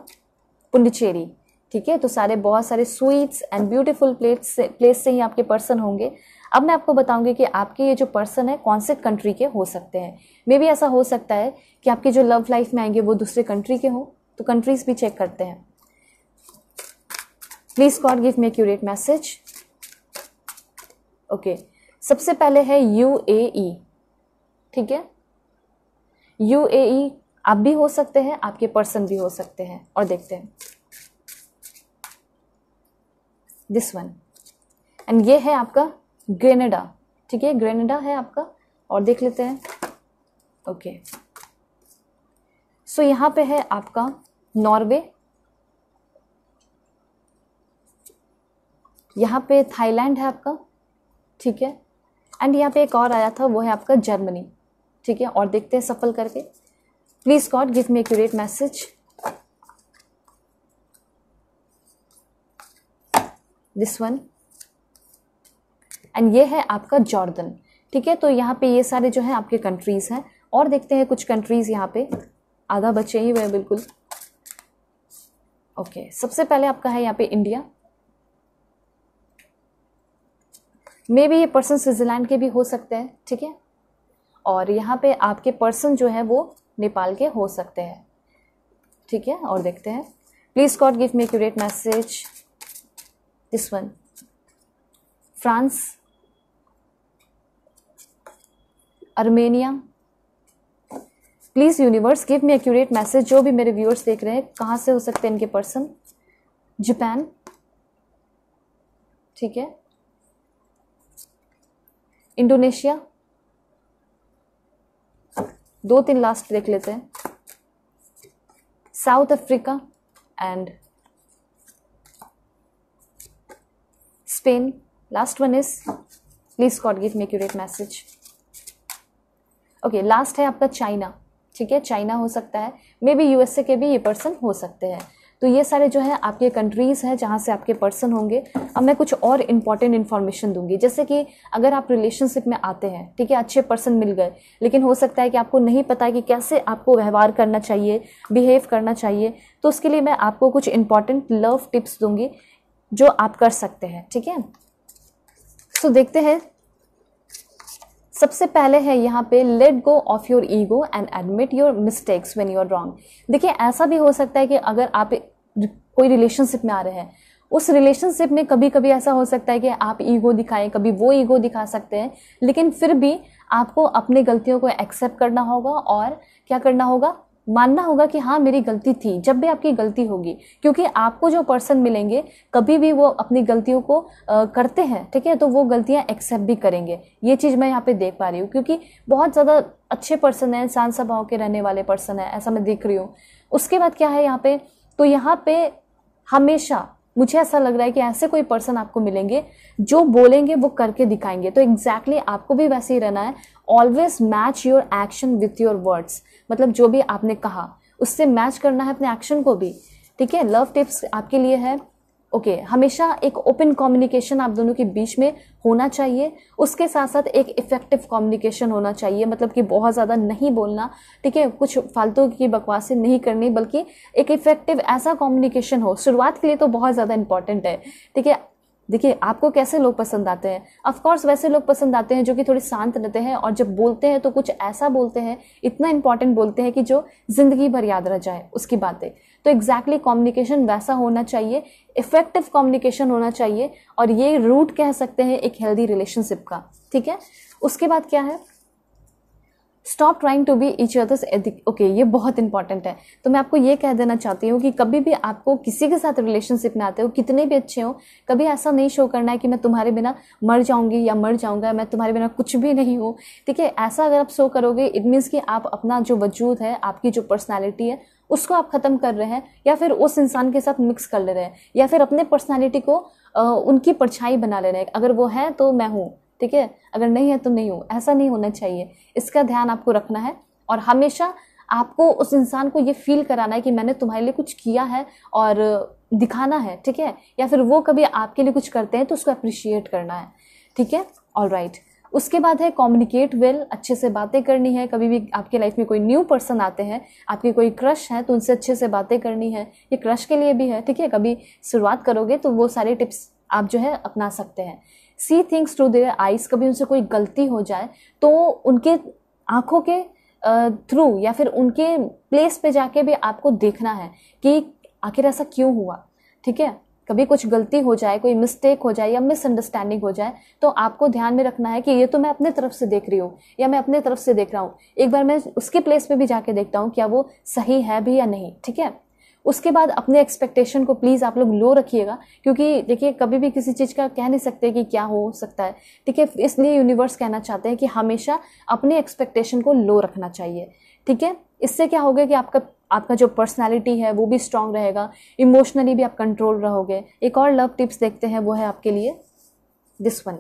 पुंडचेरी ठीक है तो सारे बहुत सारे स्वीट्स एंड ब्यूटीफुल प्लेस से प्लेस से ही आपके पर्सन होंगे अब मैं आपको बताऊंगी कि आपके ये जो पर्सन है कौन से कंट्री के हो सकते हैं मे भी ऐसा हो सकता है कि आपके जो लव लाइफ में आएंगे वो दूसरे कंट्री के हों तो कंट्रीज भी चेक करते हैं please God give me accurate message okay सबसे पहले है यू e, ठीक है यू e, आप भी हो सकते हैं आपके पर्सन भी हो सकते हैं और देखते हैं दिस वन एंड ये है आपका ग्रेनेडा ठीक है ग्रेनेडा है आपका और देख लेते हैं ओके सो यहां पे है आपका नॉर्वे यहां पे थाईलैंड है आपका ठीक है एंड यहाँ पे एक और आया था वो है आपका जर्मनी ठीक है और देखते हैं सफल करके please God give me accurate message this one and ये है आपका जॉर्दन ठीक है तो यहाँ पे ये सारे जो है आपके कंट्रीज़ हैं और देखते हैं कुछ कंट्रीज़ यहाँ पे आधा बचे ही हुए हैं बिल्कुल ओके okay, सबसे पहले आपका है यहाँ पे इंडिया मे बी ये पर्सन स्विट्ज़रलैंड के भी हो सकते हैं ठीक है और यहाँ पे आपके पर्सन जो है वो नेपाल के हो सकते हैं ठीक है और देखते हैं please God give me accurate message this one France Armenia please universe give me accurate message जो भी मेरे व्यूअर्स देख रहे हैं कहाँ से हो सकते हैं इनके पर्सन जापान ठीक है इंडोनेशिया दो तीन लास्ट देख लेते हैं South Africa and Spain last one is please cot give accurate message okay last है आपका चाइना ठीक है चाइना हो सकता है मे बी यूएसए के भी ये पर्सन हो सकते हैं तो ये सारे जो है आपके कंट्रीज़ हैं जहाँ से आपके पर्सन होंगे अब मैं कुछ और इंपॉर्टेंट इन्फॉर्मेशन दूंगी जैसे कि अगर आप रिलेशनशिप में आते हैं ठीक है अच्छे पर्सन मिल गए लेकिन हो सकता है कि आपको नहीं पता है कि कैसे आपको व्यवहार करना चाहिए बिहेव करना चाहिए तो उसके लिए मैं आपको कुछ इंपॉर्टेंट लव टिप्स दूंगी जो आप कर सकते हैं ठीक है सो देखते हैं सबसे पहले है यहाँ पे let go of your ego and admit your mistakes when you are wrong देखिए ऐसा भी हो सकता है कि अगर आप कोई रिलेशनशिप में आ रहे हैं उस रिलेशनशिप में कभी कभी ऐसा हो सकता है कि आप ईगो दिखाएं कभी वो ईगो दिखा सकते हैं लेकिन फिर भी आपको अपनी गलतियों को एक्सेप्ट करना होगा और क्या करना होगा मानना होगा कि हाँ मेरी गलती थी जब भी आपकी गलती होगी क्योंकि आपको जो पर्सन मिलेंगे कभी भी वो अपनी गलतियों को आ, करते हैं ठीक है तो वो गलतियाँ एक्सेप्ट भी करेंगे ये चीज़ मैं यहाँ पे देख पा रही हूँ क्योंकि बहुत ज़्यादा अच्छे पर्सन हैं इंसान स्वभाव के रहने वाले पर्सन है ऐसा मैं देख रही हूँ उसके बाद क्या है यहाँ पे तो यहाँ पे हमेशा मुझे ऐसा लग रहा है कि ऐसे कोई पर्सन आपको मिलेंगे जो बोलेंगे वो करके दिखाएंगे तो एग्जैक्टली exactly आपको भी वैसे ही रहना है always match your action with your words मतलब जो भी आपने कहा उससे मैच करना है अपने एक्शन को भी ठीक है लव टिप्स आपके लिए है ओके okay, हमेशा एक ओपन कम्युनिकेशन आप दोनों के बीच में होना चाहिए उसके साथ साथ एक इफेक्टिव कम्युनिकेशन होना चाहिए मतलब कि बहुत ज़्यादा नहीं बोलना ठीक है कुछ फालतू की बकवासें नहीं करनी बल्कि एक इफेक्टिव ऐसा कम्युनिकेशन हो शुरुआत के लिए तो बहुत ज़्यादा इंपॉर्टेंट है ठीक है देखिए आपको कैसे लोग पसंद आते हैं अफकोर्स वैसे लोग पसंद आते हैं जो कि थोड़े शांत रहते हैं और जब बोलते हैं तो कुछ ऐसा बोलते हैं इतना इंपॉर्टेंट बोलते हैं कि जो जिंदगी भर याद रह जाए उसकी बातें तो एग्जैक्टली exactly कम्युनिकेशन वैसा होना चाहिए इफेक्टिव कम्युनिकेशन होना चाहिए और ये रूट कह सकते हैं एक हेल्दी रिलेशनशिप का ठीक है उसके बाद क्या है stop trying to be each others okay ये बहुत इंपॉर्टेंट है तो मैं आपको ये कह देना चाहती हूँ कि कभी भी आपको किसी के साथ रिलेशनशिप में आते हो कितने भी अच्छे हो कभी ऐसा नहीं शो करना है कि मैं तुम्हारे बिना मर जाऊंगी या मर जाऊंगा मैं तुम्हारे बिना कुछ भी नहीं हूँ ठीक है ऐसा अगर आप शो करोगे इट मीन्स कि आप अपना जो वजूद है आपकी जो पर्सनैलिटी है उसको आप ख़त्म कर रहे हैं या फिर उस इंसान के साथ मिक्स कर ले रहे हैं या फिर अपने पर्सनैलिटी को आ, उनकी परछाई बना ले रहे हैं अगर वो है तो मैं हूँ ठीक है अगर नहीं है तो नहीं हूँ ऐसा नहीं होना चाहिए इसका ध्यान आपको रखना है और हमेशा आपको उस इंसान को ये फील कराना है कि मैंने तुम्हारे लिए कुछ किया है और दिखाना है ठीक है या फिर वो कभी आपके लिए कुछ करते हैं तो उसको अप्रिशिएट करना है ठीक है ऑल राइट उसके बाद है कम्युनिकेट वेल अच्छे से बातें करनी है कभी भी आपके लाइफ में कोई न्यू पर्सन आते हैं आपके कोई क्रश है तो उनसे अच्छे से बातें करनी है ये क्रश के लिए भी है ठीक है कभी शुरुआत करोगे तो वो सारे टिप्स आप जो है अपना सकते हैं see things to their eyes कभी उनसे कोई गलती हो जाए तो उनके आँखों के थ्रू या फिर उनके प्लेस पे जाके भी आपको देखना है कि आखिर ऐसा क्यों हुआ ठीक है कभी कुछ गलती हो जाए कोई मिस्टेक हो जाए या मिसअंडरस्टैंडिंग हो जाए तो आपको ध्यान में रखना है कि ये तो मैं अपने तरफ से देख रही हूँ या मैं अपने तरफ से देख रहा हूँ एक बार मैं उसके प्लेस में भी जाके देखता हूँ क्या वो सही है भी या नहीं ठीक है उसके बाद अपने एक्सपेक्टेशन को प्लीज़ आप लोग लो रखिएगा क्योंकि देखिए कभी भी किसी चीज़ का कह नहीं सकते कि क्या हो सकता है ठीक है इसलिए यूनिवर्स कहना चाहते हैं कि हमेशा अपने एक्सपेक्टेशन को लो रखना चाहिए ठीक है इससे क्या होगा कि आपका आपका जो पर्सनालिटी है वो भी स्ट्रांग रहेगा इमोशनली भी आप कंट्रोल रहोगे एक और लव टिप्स देखते हैं वो है आपके लिए दिस वन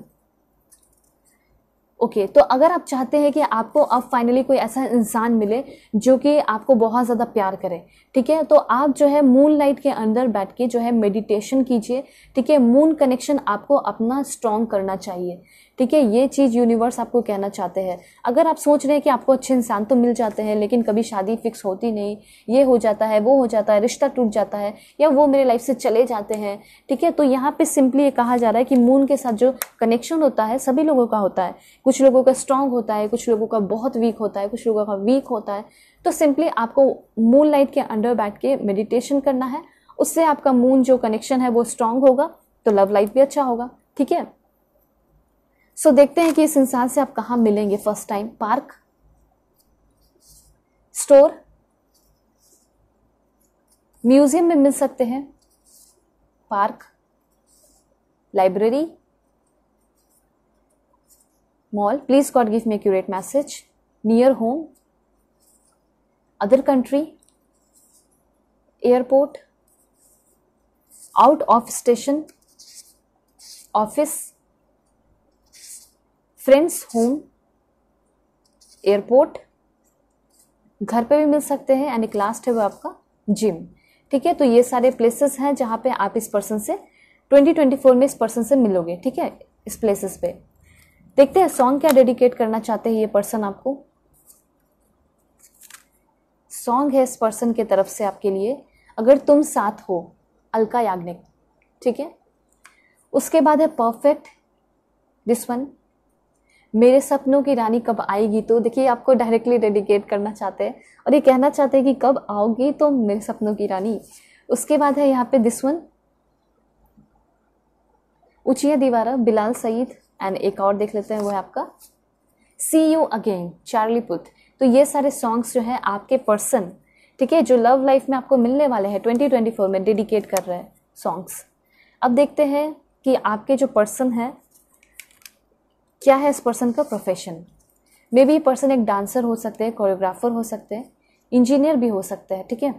ओके okay, तो अगर आप चाहते हैं कि आपको अब फाइनली कोई ऐसा इंसान मिले जो कि आपको बहुत ज़्यादा प्यार करे ठीक है तो आप जो है मून लाइट के अंदर बैठ के जो है मेडिटेशन कीजिए ठीक है मून कनेक्शन आपको अपना स्ट्रॉन्ग करना चाहिए ठीक है ये चीज़ यूनिवर्स आपको कहना चाहते हैं अगर आप सोच रहे हैं कि आपको अच्छे इंसान तो मिल जाते हैं लेकिन कभी शादी फिक्स होती नहीं ये हो जाता है वो हो जाता है रिश्ता टूट जाता है या वो मेरे लाइफ से चले जाते हैं ठीक है तो यहाँ पे सिंपली ये कहा जा रहा है कि मून के साथ जो कनेक्शन होता है सभी लोगों का होता है कुछ लोगों का स्ट्रांग होता है कुछ लोगों का बहुत वीक होता है कुछ लोगों का वीक होता है तो सिंपली आपको मून लाइट के अंडर बैठ के मेडिटेशन करना है उससे आपका मून जो कनेक्शन है वो स्ट्रांग होगा तो लव लाइफ भी अच्छा होगा ठीक है सो so, देखते हैं कि इस इंसान से आप कहां मिलेंगे first time park store museum में मिल सकते हैं park library mall please God give me accurate message near home other country airport out of station office friends home airport घर पे भी मिल सकते हैं यानी लास्ट है वो आपका जिम ठीक है तो ये सारे प्लेसेस हैं जहाँ पे आप इस पर्सन से 2024 में इस पर्सन से मिलोगे ठीक है इस प्लेसेस पे देखते हैं सॉन्ग क्या डेडिकेट करना चाहते हैं ये पर्सन आपको सॉन्ग है इस पर्सन के तरफ से आपके लिए अगर तुम साथ हो अलका याग्निक ठीक है उसके बाद है परफेक्ट दिस वन मेरे सपनों की रानी कब आएगी तो देखिए आपको डायरेक्टली डेडिकेट करना चाहते हैं और ये कहना चाहते हैं कि कब आओगी तो मेरे सपनों की रानी उसके बाद है यहाँ पे दिस वन उचिया दीवारा बिलाल सईद एंड एक और देख लेते हैं वो है आपका see you again Charlie Puth तो ये सारे सॉन्ग्स जो है आपके पर्सन ठीक है जो लव लाइफ में आपको मिलने वाले हैं ट्वेंटी ट्वेंटी फोर में डेडिकेट कर रहे हैं सॉन्ग्स अब देखते हैं कि आपके जो पर्सन हैं क्या है इस पर्सन का प्रोफेशन मे बी पर्सन एक डांसर हो सकते हैं कोरियोग्राफर हो सकते हैं इंजीनियर भी हो सकते हैं ठीक है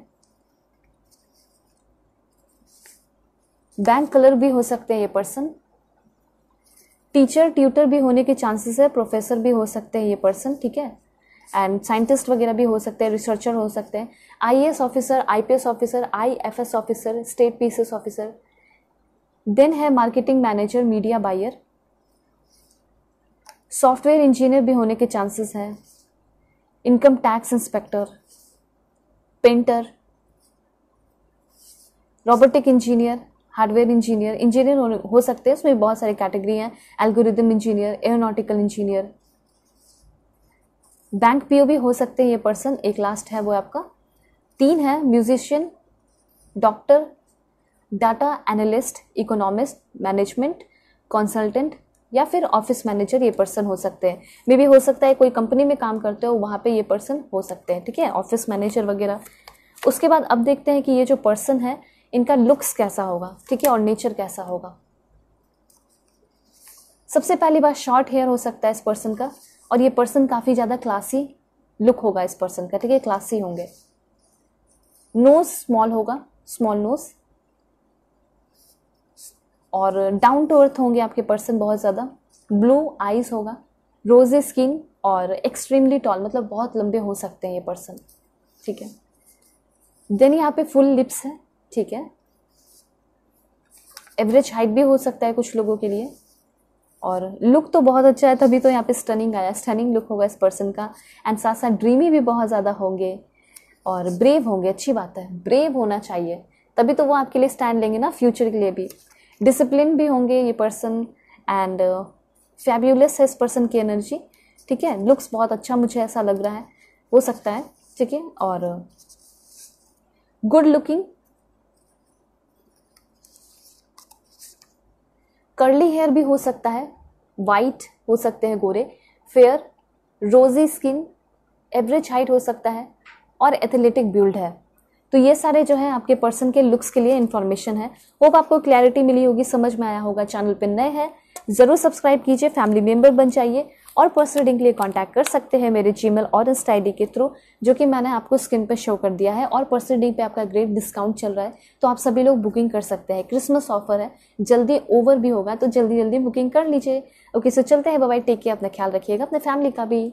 बैंक कलर भी हो सकते हैं ये पर्सन टीचर ट्यूटर भी होने के चांसेस है प्रोफेसर भी हो सकते हैं ये पर्सन ठीक है एंड साइंटिस्ट वगैरह भी हो सकते हैं रिसर्चर हो सकते हैं IAS officer IPS officer IFS officer state PCS officer then है marketing manager media buyer software engineer भी होने के चांसेस हैं income tax inspector painter robotic engineer hardware engineer engineer हो, सकते हैं उसमें बहुत सारी कैटेगरी हैं algorithm engineer aeronautical engineer bank PO भी हो सकते हैं ये पर्सन एक लास्ट है वो आपका तीन है musician doctor data analyst economist management consultant या फिर ऑफिस मैनेजर ये पर्सन हो सकते हैं मे भी हो सकता है कोई कंपनी में काम करते हो वहाँ पे ये पर्सन हो सकते हैं ठीक है ऑफिस मैनेजर वगैरह उसके बाद अब देखते हैं कि ये जो पर्सन है इनका लुक्स कैसा होगा ठीक है और नेचर कैसा होगा सबसे पहली बात शॉर्ट हेयर हो सकता है इस पर्सन का और ये पर्सन काफ़ी ज़्यादा क्लासी लुक होगा इस पर्सन का ठीक है क्लासी होंगे नोज स्मॉल होगा स्मॉल नोज और डाउन टू अर्थ होंगे आपके पर्सन बहुत ज़्यादा ब्लू आइज होगा रोजे स्किन और एक्सट्रीमली टॉल मतलब बहुत लंबे हो सकते हैं ये पर्सन ठीक है देन यहाँ पे फुल लिप्स है ठीक है एवरेज हाइट भी हो सकता है कुछ लोगों के लिए और लुक तो बहुत अच्छा है तभी तो यहाँ पे स्टनिंग आया स्टनिंग लुक होगा इस पर्सन का एंड साथ साथ ड्रीमी भी बहुत ज़्यादा होंगे और ब्रेव होंगे अच्छी बात है ब्रेव होना चाहिए तभी तो वो आपके लिए स्टैंड लेंगे ना फ्यूचर के लिए भी डिसिप्लिन भी होंगे ये पर्सन एंड फैब्यूलस है इस पर्सन की एनर्जी ठीक है लुक्स बहुत अच्छा मुझे ऐसा लग रहा है हो सकता है ठीक है और गुड लुकिंग कर्ली हेयर भी हो सकता है वाइट हो सकते हैं गोरे फेयर रोजी स्किन एवरेज हाइट हो सकता है और एथलेटिक बिल्ड है तो ये सारे जो है आपके पर्सन के लुक्स के लिए इन्फॉर्मेशन है होप आपको क्लैरिटी मिली होगी समझ में आया होगा चैनल पर नए हैं ज़रूर सब्सक्राइब कीजिए फैमिली मेम्बर बन जाइए और पर्सनल रीडिंग के लिए कांटेक्ट कर सकते हैं मेरे जीमेल और इंस्टा आई के थ्रू जो कि मैंने आपको स्क्रीन पर शो कर दिया है और पर्सनल रीडिंग पे आपका ग्रेट डिस्काउंट चल रहा है तो आप सभी लोग बुकिंग कर सकते हैं क्रिसमस ऑफर है जल्दी ओवर भी होगा तो जल्दी जल्दी बुकिंग कर लीजिए ओके सो चलते हैं बाय टेक केयर अपना ख्याल रखिएगा अपने फैमिली का भी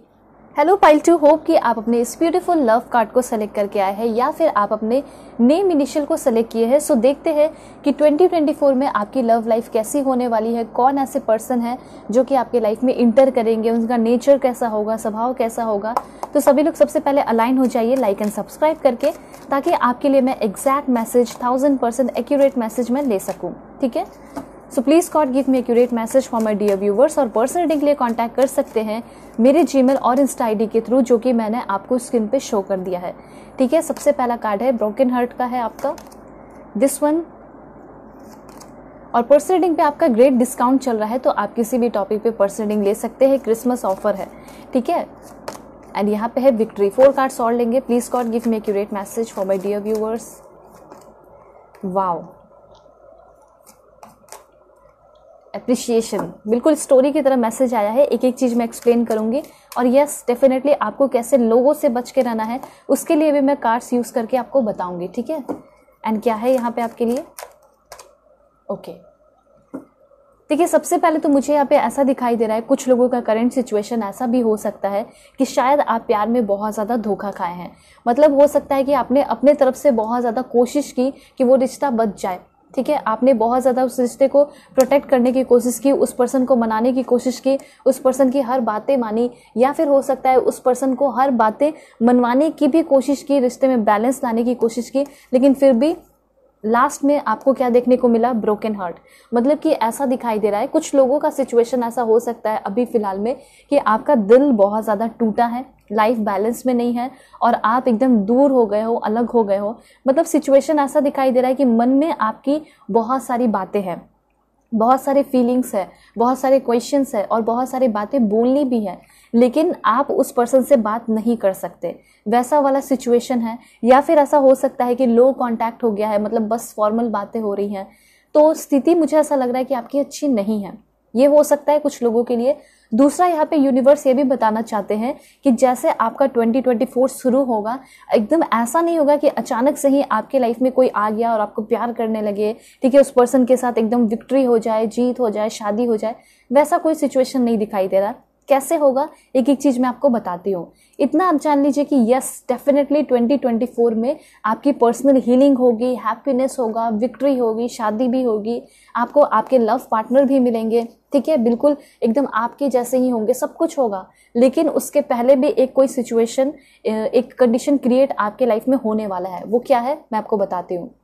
हेलो पाइल टू होप कि आप अपने इस ब्यूटीफुल लव कार्ड को सेलेक्ट करके आए हैं या फिर आप अपने नेम इनिशियल को सेलेक्ट किए हैं सो देखते हैं कि 2024 में आपकी लव लाइफ कैसी होने वाली है कौन ऐसे पर्सन है जो कि आपके लाइफ में इंटर करेंगे उनका नेचर कैसा होगा स्वभाव कैसा होगा तो सभी लोग सबसे पहले अलाइन हो जाइए लाइक एंड सब्सक्राइब करके ताकि आपके लिए मैं exact message thousand percent accurate message मैं ले सकूँ ठीक है so please God give me accurate message for my dear viewers और पर्सनल रीडिंग के लिए कॉन्टैक्ट कर सकते हैं मेरे जीमेल और इंस्टा आई के थ्रू जो कि मैंने आपको स्क्रीन पे शो कर दिया है ठीक है सबसे पहला कार्ड है ब्रोकन हार्ट का है आपका दिस वन और पर्सनल रीडिंग पे आपका ग्रेट डिस्काउंट चल रहा है तो आप किसी भी टॉपिक पे पर्सनल रीडिंग ले सकते हैं क्रिसमस ऑफर है ठीक है एंड यहाँ पे है विक्ट्री फोर कार्ड्स और लेंगे please God give me accurate message for my dear viewers wow appreciation बिल्कुल स्टोरी की तरह मैसेज आया है एक एक चीज़ मैं एक्सप्लेन करूंगी और यस डेफिनेटली आपको कैसे लोगों से बच के रहना है उसके लिए भी मैं कार्ड्स यूज़ करके आपको बताऊंगी ठीक है एंड क्या है यहाँ पे आपके लिए ओके okay. देखिए सबसे पहले तो मुझे यहाँ पे ऐसा दिखाई दे रहा है कुछ लोगों का करंट सिचुएशन ऐसा भी हो सकता है कि शायद आप प्यार में बहुत ज़्यादा धोखा खाए हैं मतलब हो सकता है कि आपने अपने तरफ से बहुत ज़्यादा कोशिश की कि वो रिश्ता बच जाए ठीक है आपने बहुत ज़्यादा उस रिश्ते को प्रोटेक्ट करने की कोशिश की उस पर्सन को मनाने की कोशिश की उस पर्सन की हर बातें मानी या फिर हो सकता है उस पर्सन को हर बातें मनवाने की भी कोशिश की रिश्ते में बैलेंस लाने की कोशिश की लेकिन फिर भी लास्ट में आपको क्या देखने को मिला ब्रोकन हार्ट मतलब कि ऐसा दिखाई दे रहा है कुछ लोगों का सिचुएशन ऐसा हो सकता है अभी फ़िलहाल में कि आपका दिल बहुत ज़्यादा टूटा है लाइफ बैलेंस में नहीं है और आप एकदम दूर हो गए हो अलग हो गए हो मतलब सिचुएशन ऐसा दिखाई दे रहा है कि मन में आपकी बहुत सारी बातें हैं बहुत सारे फीलिंग्स है बहुत सारे क्वेश्चंस है और बहुत सारी बातें बोलनी भी हैं लेकिन आप उस पर्सन से बात नहीं कर सकते वैसा वाला सिचुएशन है या फिर ऐसा हो सकता है कि लो कॉन्टैक्ट हो गया है मतलब बस फॉर्मल बातें हो रही हैं तो स्थिति मुझे ऐसा लग रहा है कि आपकी अच्छी नहीं है ये हो सकता है कुछ लोगों के लिए दूसरा यहाँ पे यूनिवर्स ये भी बताना चाहते हैं कि जैसे आपका 2024 शुरू होगा एकदम ऐसा नहीं होगा कि अचानक से ही आपके लाइफ में कोई आ गया और आपको प्यार करने लगे ठीक है उस पर्सन के साथ एकदम विक्ट्री हो जाए जीत हो जाए शादी हो जाए वैसा कोई सिचुएशन नहीं दिखाई दे रहा कैसे होगा एक एक चीज़ मैं आपको बताती हूँ इतना आप जान लीजिए कि यस डेफिनेटली 2024 में आपकी पर्सनल हीलिंग होगी हैप्पीनेस होगा विक्ट्री होगी शादी भी होगी आपको आपके लव पार्टनर भी मिलेंगे ठीक है बिल्कुल एकदम आपके जैसे ही होंगे सब कुछ होगा लेकिन उसके पहले भी एक कोई सिचुएशन एक कंडीशन क्रिएट आपके लाइफ में होने वाला है वो क्या है मैं आपको बताती हूँ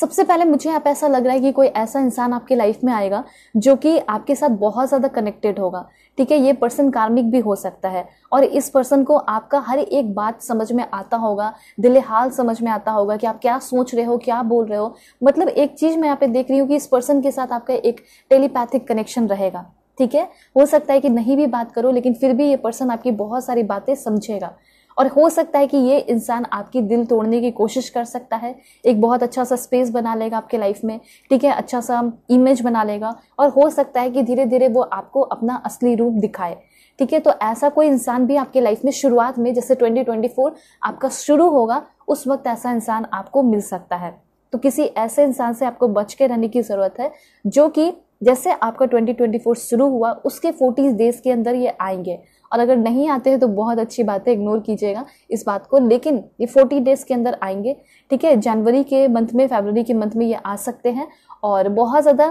सबसे पहले मुझे आप ऐसा लग रहा है कि कोई ऐसा इंसान आपके लाइफ में आएगा जो कि आपके साथ बहुत ज़्यादा कनेक्टेड होगा ठीक है ये पर्सन कार्मिक भी हो सकता है और इस पर्सन को आपका हर एक बात समझ में आता होगा दिल हाल समझ में आता होगा कि आप क्या सोच रहे हो क्या बोल रहे हो मतलब एक चीज़ मैं यहाँ पे देख रही हूँ कि इस पर्सन के साथ आपका एक टेलीपैथिक कनेक्शन रहेगा ठीक है हो सकता है कि नहीं भी बात करो लेकिन फिर भी ये पर्सन आपकी बहुत सारी बातें समझेगा और हो सकता है कि ये इंसान आपकी दिल तोड़ने की कोशिश कर सकता है एक बहुत अच्छा सा स्पेस बना लेगा आपके लाइफ में ठीक है अच्छा सा इमेज बना लेगा और हो सकता है कि धीरे धीरे वो आपको अपना असली रूप दिखाए ठीक है तो ऐसा कोई इंसान भी आपके लाइफ में शुरुआत में जैसे 2024 आपका शुरू होगा उस वक्त ऐसा इंसान आपको मिल सकता है तो किसी ऐसे इंसान से आपको बच के रहने की ज़रूरत है जो कि जैसे आपका 2024 शुरू हुआ उसके 40 डेज के अंदर ये आएंगे और अगर नहीं आते हैं तो बहुत अच्छी बात है इग्नोर कीजिएगा इस बात को लेकिन ये फोर्टी डेज़ के अंदर आएंगे ठीक है जनवरी के मंथ में फेबररी के मंथ में ये आ सकते हैं और बहुत ज़्यादा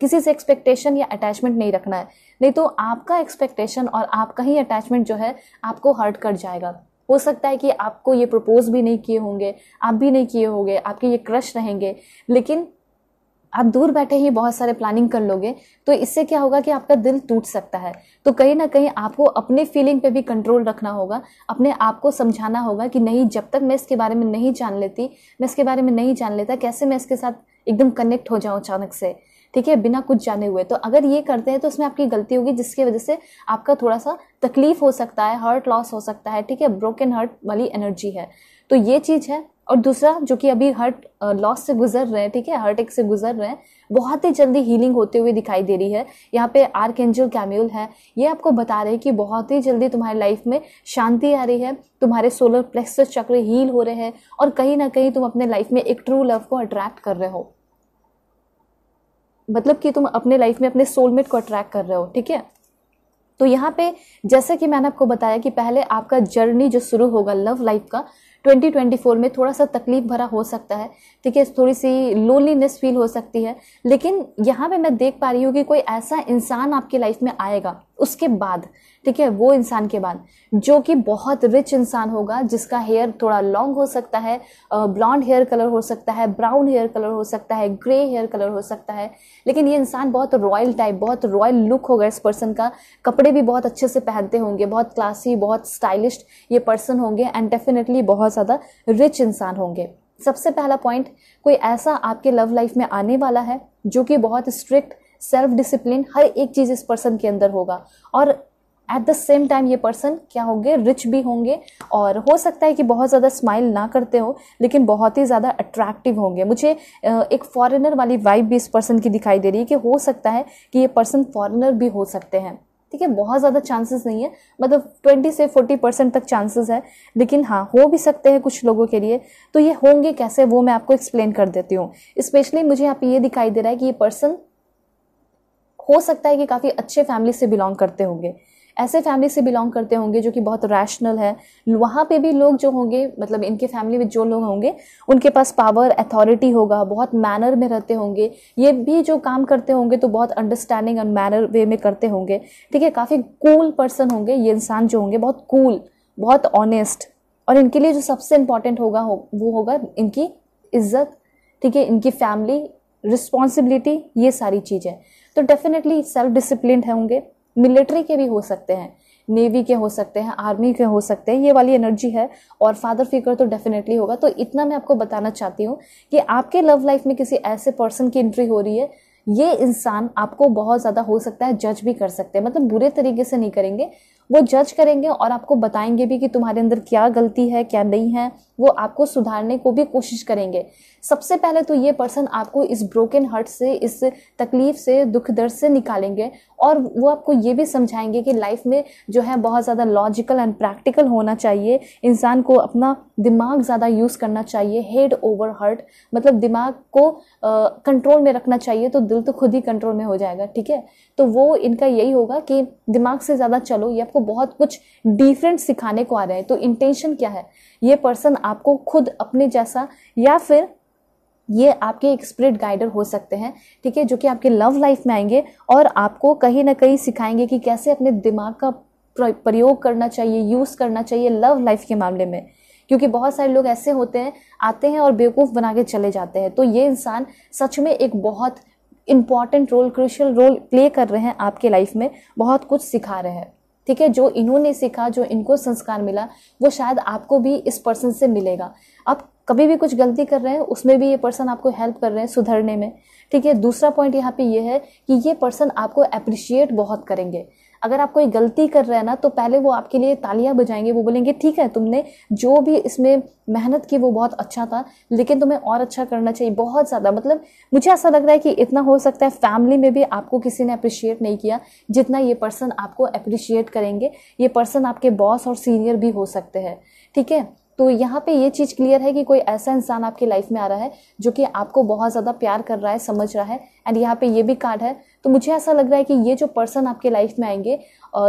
किसी से एक्सपेक्टेशन या अटैचमेंट नहीं रखना है नहीं तो आपका एक्सपेक्टेशन और आपका ही अटैचमेंट जो है आपको हर्ट कर जाएगा हो सकता है कि आपको ये प्रपोज भी नहीं किए होंगे आप भी नहीं किए होंगे आपके ये क्रश रहेंगे लेकिन आप दूर बैठे ही बहुत सारे प्लानिंग कर लोगे तो इससे क्या होगा कि आपका दिल टूट सकता है तो कहीं ना कहीं आपको अपने फीलिंग पे भी कंट्रोल रखना होगा अपने आप को समझाना होगा कि नहीं जब तक मैं इसके बारे में नहीं जान लेती मैं इसके बारे में नहीं जान लेता कैसे मैं इसके साथ एकदम कनेक्ट हो जाऊँ अचानक से ठीक है बिना कुछ जाने हुए तो अगर ये करते हैं तो उसमें आपकी गलती होगी जिसकी वजह से आपका थोड़ा सा तकलीफ हो सकता है हर्ट लॉस हो सकता है ठीक है ब्रोकन हर्ट वाली एनर्जी है तो ये चीज़ है और दूसरा जो कि अभी हर्ट लॉस से गुजर रहे हैं ठीक है हर्ट एक से गुजर रहे हैं बहुत ही जल्दी हीलिंग होते हुए दिखाई दे रही है यहाँ पे आर्क एंजल कैम्यूल है ये आपको बता रहे हैं कि बहुत ही जल्दी तुम्हारी लाइफ में शांति आ रही है तुम्हारे सोलर प्लेक्स चक्र हील हो रहे हैं और कहीं ना कहीं तुम अपने लाइफ में एक ट्रू लव को अट्रैक्ट कर रहे हो मतलब कि तुम अपने लाइफ में अपने सोलमेट को अट्रैक्ट कर रहे हो ठीक है तो यहाँ पे जैसे कि मैंने आपको बताया कि पहले आपका जर्नी जो शुरू होगा लव लाइफ का 2024 में थोड़ा सा तकलीफ भरा हो सकता है ठीक है थोड़ी सी लोनलीनेस फील हो सकती है लेकिन यहाँ पे मैं देख पा रही हूँ कि कोई ऐसा इंसान आपकी लाइफ में आएगा उसके बाद ठीक है वो इंसान के बाद जो कि बहुत रिच इंसान होगा जिसका हेयर थोड़ा लॉन्ग हो सकता है ब्लॉन्ड हेयर कलर हो सकता है ब्राउन हेयर कलर हो सकता है ग्रे हेयर कलर हो सकता है लेकिन ये इंसान बहुत रॉयल टाइप बहुत रॉयल लुक होगा इस पर्सन का कपड़े भी बहुत अच्छे से पहनते होंगे बहुत क्लासी बहुत स्टाइलिश ये पर्सन होंगे एंड डेफिनेटली बहुत ज़्यादा रिच इंसान होंगे सबसे पहला पॉइंट कोई ऐसा आपके लव लाइफ में आने वाला है जो कि बहुत स्ट्रिक्ट सेल्फ डिसिप्लिन हर एक चीज़ इस पर्सन के अंदर होगा और एट द सेम टाइम ये पर्सन क्या होंगे रिच भी होंगे और हो सकता है कि बहुत ज़्यादा स्माइल ना करते हो लेकिन बहुत ही ज़्यादा अट्रैक्टिव होंगे मुझे एक फॉरेनर वाली वाइब भी इस पर्सन की दिखाई दे रही है कि हो सकता है कि ये पर्सन फॉरेनर भी हो सकते हैं ठीक है बहुत ज़्यादा चांसेस नहीं है मतलब ट्वेंटी से फोर्टी परसेंट तक चांसेस है लेकिन हाँ हो भी सकते हैं कुछ लोगों के लिए तो ये होंगे कैसे वो मैं आपको एक्सप्लेन कर देती हूँ स्पेशली मुझे यहाँ पे ये दिखाई दे रहा है कि ये पर्सन हो सकता है कि काफ़ी अच्छे फैमिली से बिलोंग करते होंगे ऐसे फैमिली से बिलोंग करते होंगे जो कि बहुत रैशनल है वहाँ पे भी लोग जो होंगे मतलब इनके फैमिली में जो लोग होंगे उनके पास पावर अथॉरिटी होगा बहुत मैनर में रहते होंगे ये भी जो काम करते होंगे तो बहुत अंडरस्टैंडिंग एंड मैनर वे में करते होंगे ठीक है काफ़ी कूल पर्सन होंगे ये इंसान जो होंगे बहुत कूल cool, बहुत ऑनेस्ट और इनके लिए जो सबसे इम्पॉर्टेंट होगा हो, वो होगा इनकी इज्जत ठीक है इनकी फैमिली रिस्पॉन्सिबिलिटी ये सारी चीज़ें तो डेफिनेटली सेल्फ डिसिप्लिन होंगे मिलिट्री के भी हो सकते हैं नेवी के हो सकते हैं आर्मी के हो सकते हैं ये वाली एनर्जी है और फादर फिगर तो डेफिनेटली होगा तो इतना मैं आपको बताना चाहती हूँ कि आपके लव लाइफ में किसी ऐसे पर्सन की एंट्री हो रही है ये इंसान आपको बहुत ज़्यादा हो सकता है जज भी कर सकते हैं मतलब बुरे तरीके से नहीं करेंगे वो जज करेंगे और आपको बताएंगे भी कि तुम्हारे अंदर क्या गलती है क्या नहीं है वो आपको सुधारने को भी कोशिश करेंगे सबसे पहले तो ये पर्सन आपको इस ब्रोकन हार्ट से इस तकलीफ से दुख दर्द से निकालेंगे और वो आपको ये भी समझाएंगे कि लाइफ में जो है बहुत ज़्यादा लॉजिकल एंड प्रैक्टिकल होना चाहिए इंसान को अपना दिमाग ज़्यादा यूज़ करना चाहिए हेड ओवर हर्ट मतलब दिमाग को कंट्रोल में रखना चाहिए तो दिल तो खुद ही कंट्रोल में हो जाएगा ठीक है तो वो इनका यही होगा कि दिमाग से ज़्यादा चलो ये आपको बहुत कुछ डिफरेंट सिखाने को आ रहा है तो इंटेंशन क्या है ये पर्सन आपको खुद अपने जैसा या फिर ये आपके एक स्प्रिट गाइडर हो सकते हैं ठीक है जो कि आपके लव लाइफ में आएंगे और आपको कहीं ना कहीं सिखाएंगे कि कैसे अपने दिमाग का प्रयोग करना चाहिए यूज़ करना चाहिए लव लाइफ के मामले में क्योंकि बहुत सारे लोग ऐसे होते हैं आते हैं और बेवकूफ़ बना के चले जाते हैं तो ये इंसान सच में एक बहुत important role crucial role play कर रहे हैं आपके लाइफ में बहुत कुछ सिखा रहे हैं ठीक है जो इन्होंने सीखा जो इनको संस्कार मिला वो शायद आपको भी इस पर्सन से मिलेगा अब कभी भी कुछ गलती कर रहे हैं उसमें भी ये पर्सन आपको हेल्प कर रहे हैं सुधरने में ठीक है दूसरा पॉइंट यहाँ पे ये है कि ये पर्सन आपको अप्रिशिएट बहुत करेंगे अगर आप कोई गलती कर रहे हैं ना तो पहले वो आपके लिए तालियां बजाएंगे वो बोलेंगे ठीक है तुमने जो भी इसमें मेहनत की वो बहुत अच्छा था लेकिन तुम्हें और अच्छा करना चाहिए बहुत ज़्यादा मतलब मुझे ऐसा लग रहा है कि इतना हो सकता है फैमिली में भी आपको किसी ने अप्रिशिएट नहीं किया जितना ये पर्सन आपको अप्रिशिएट करेंगे ये पर्सन आपके बॉस और सीनियर भी हो सकते हैं ठीक है तो यहाँ पे ये चीज़ क्लियर है कि कोई ऐसा इंसान आपकी लाइफ में आ रहा है जो कि आपको बहुत ज़्यादा प्यार कर रहा है समझ रहा है एंड यहाँ पे ये भी कार्ड है तो मुझे ऐसा लग रहा है कि ये जो पर्सन आपके लाइफ में आएंगे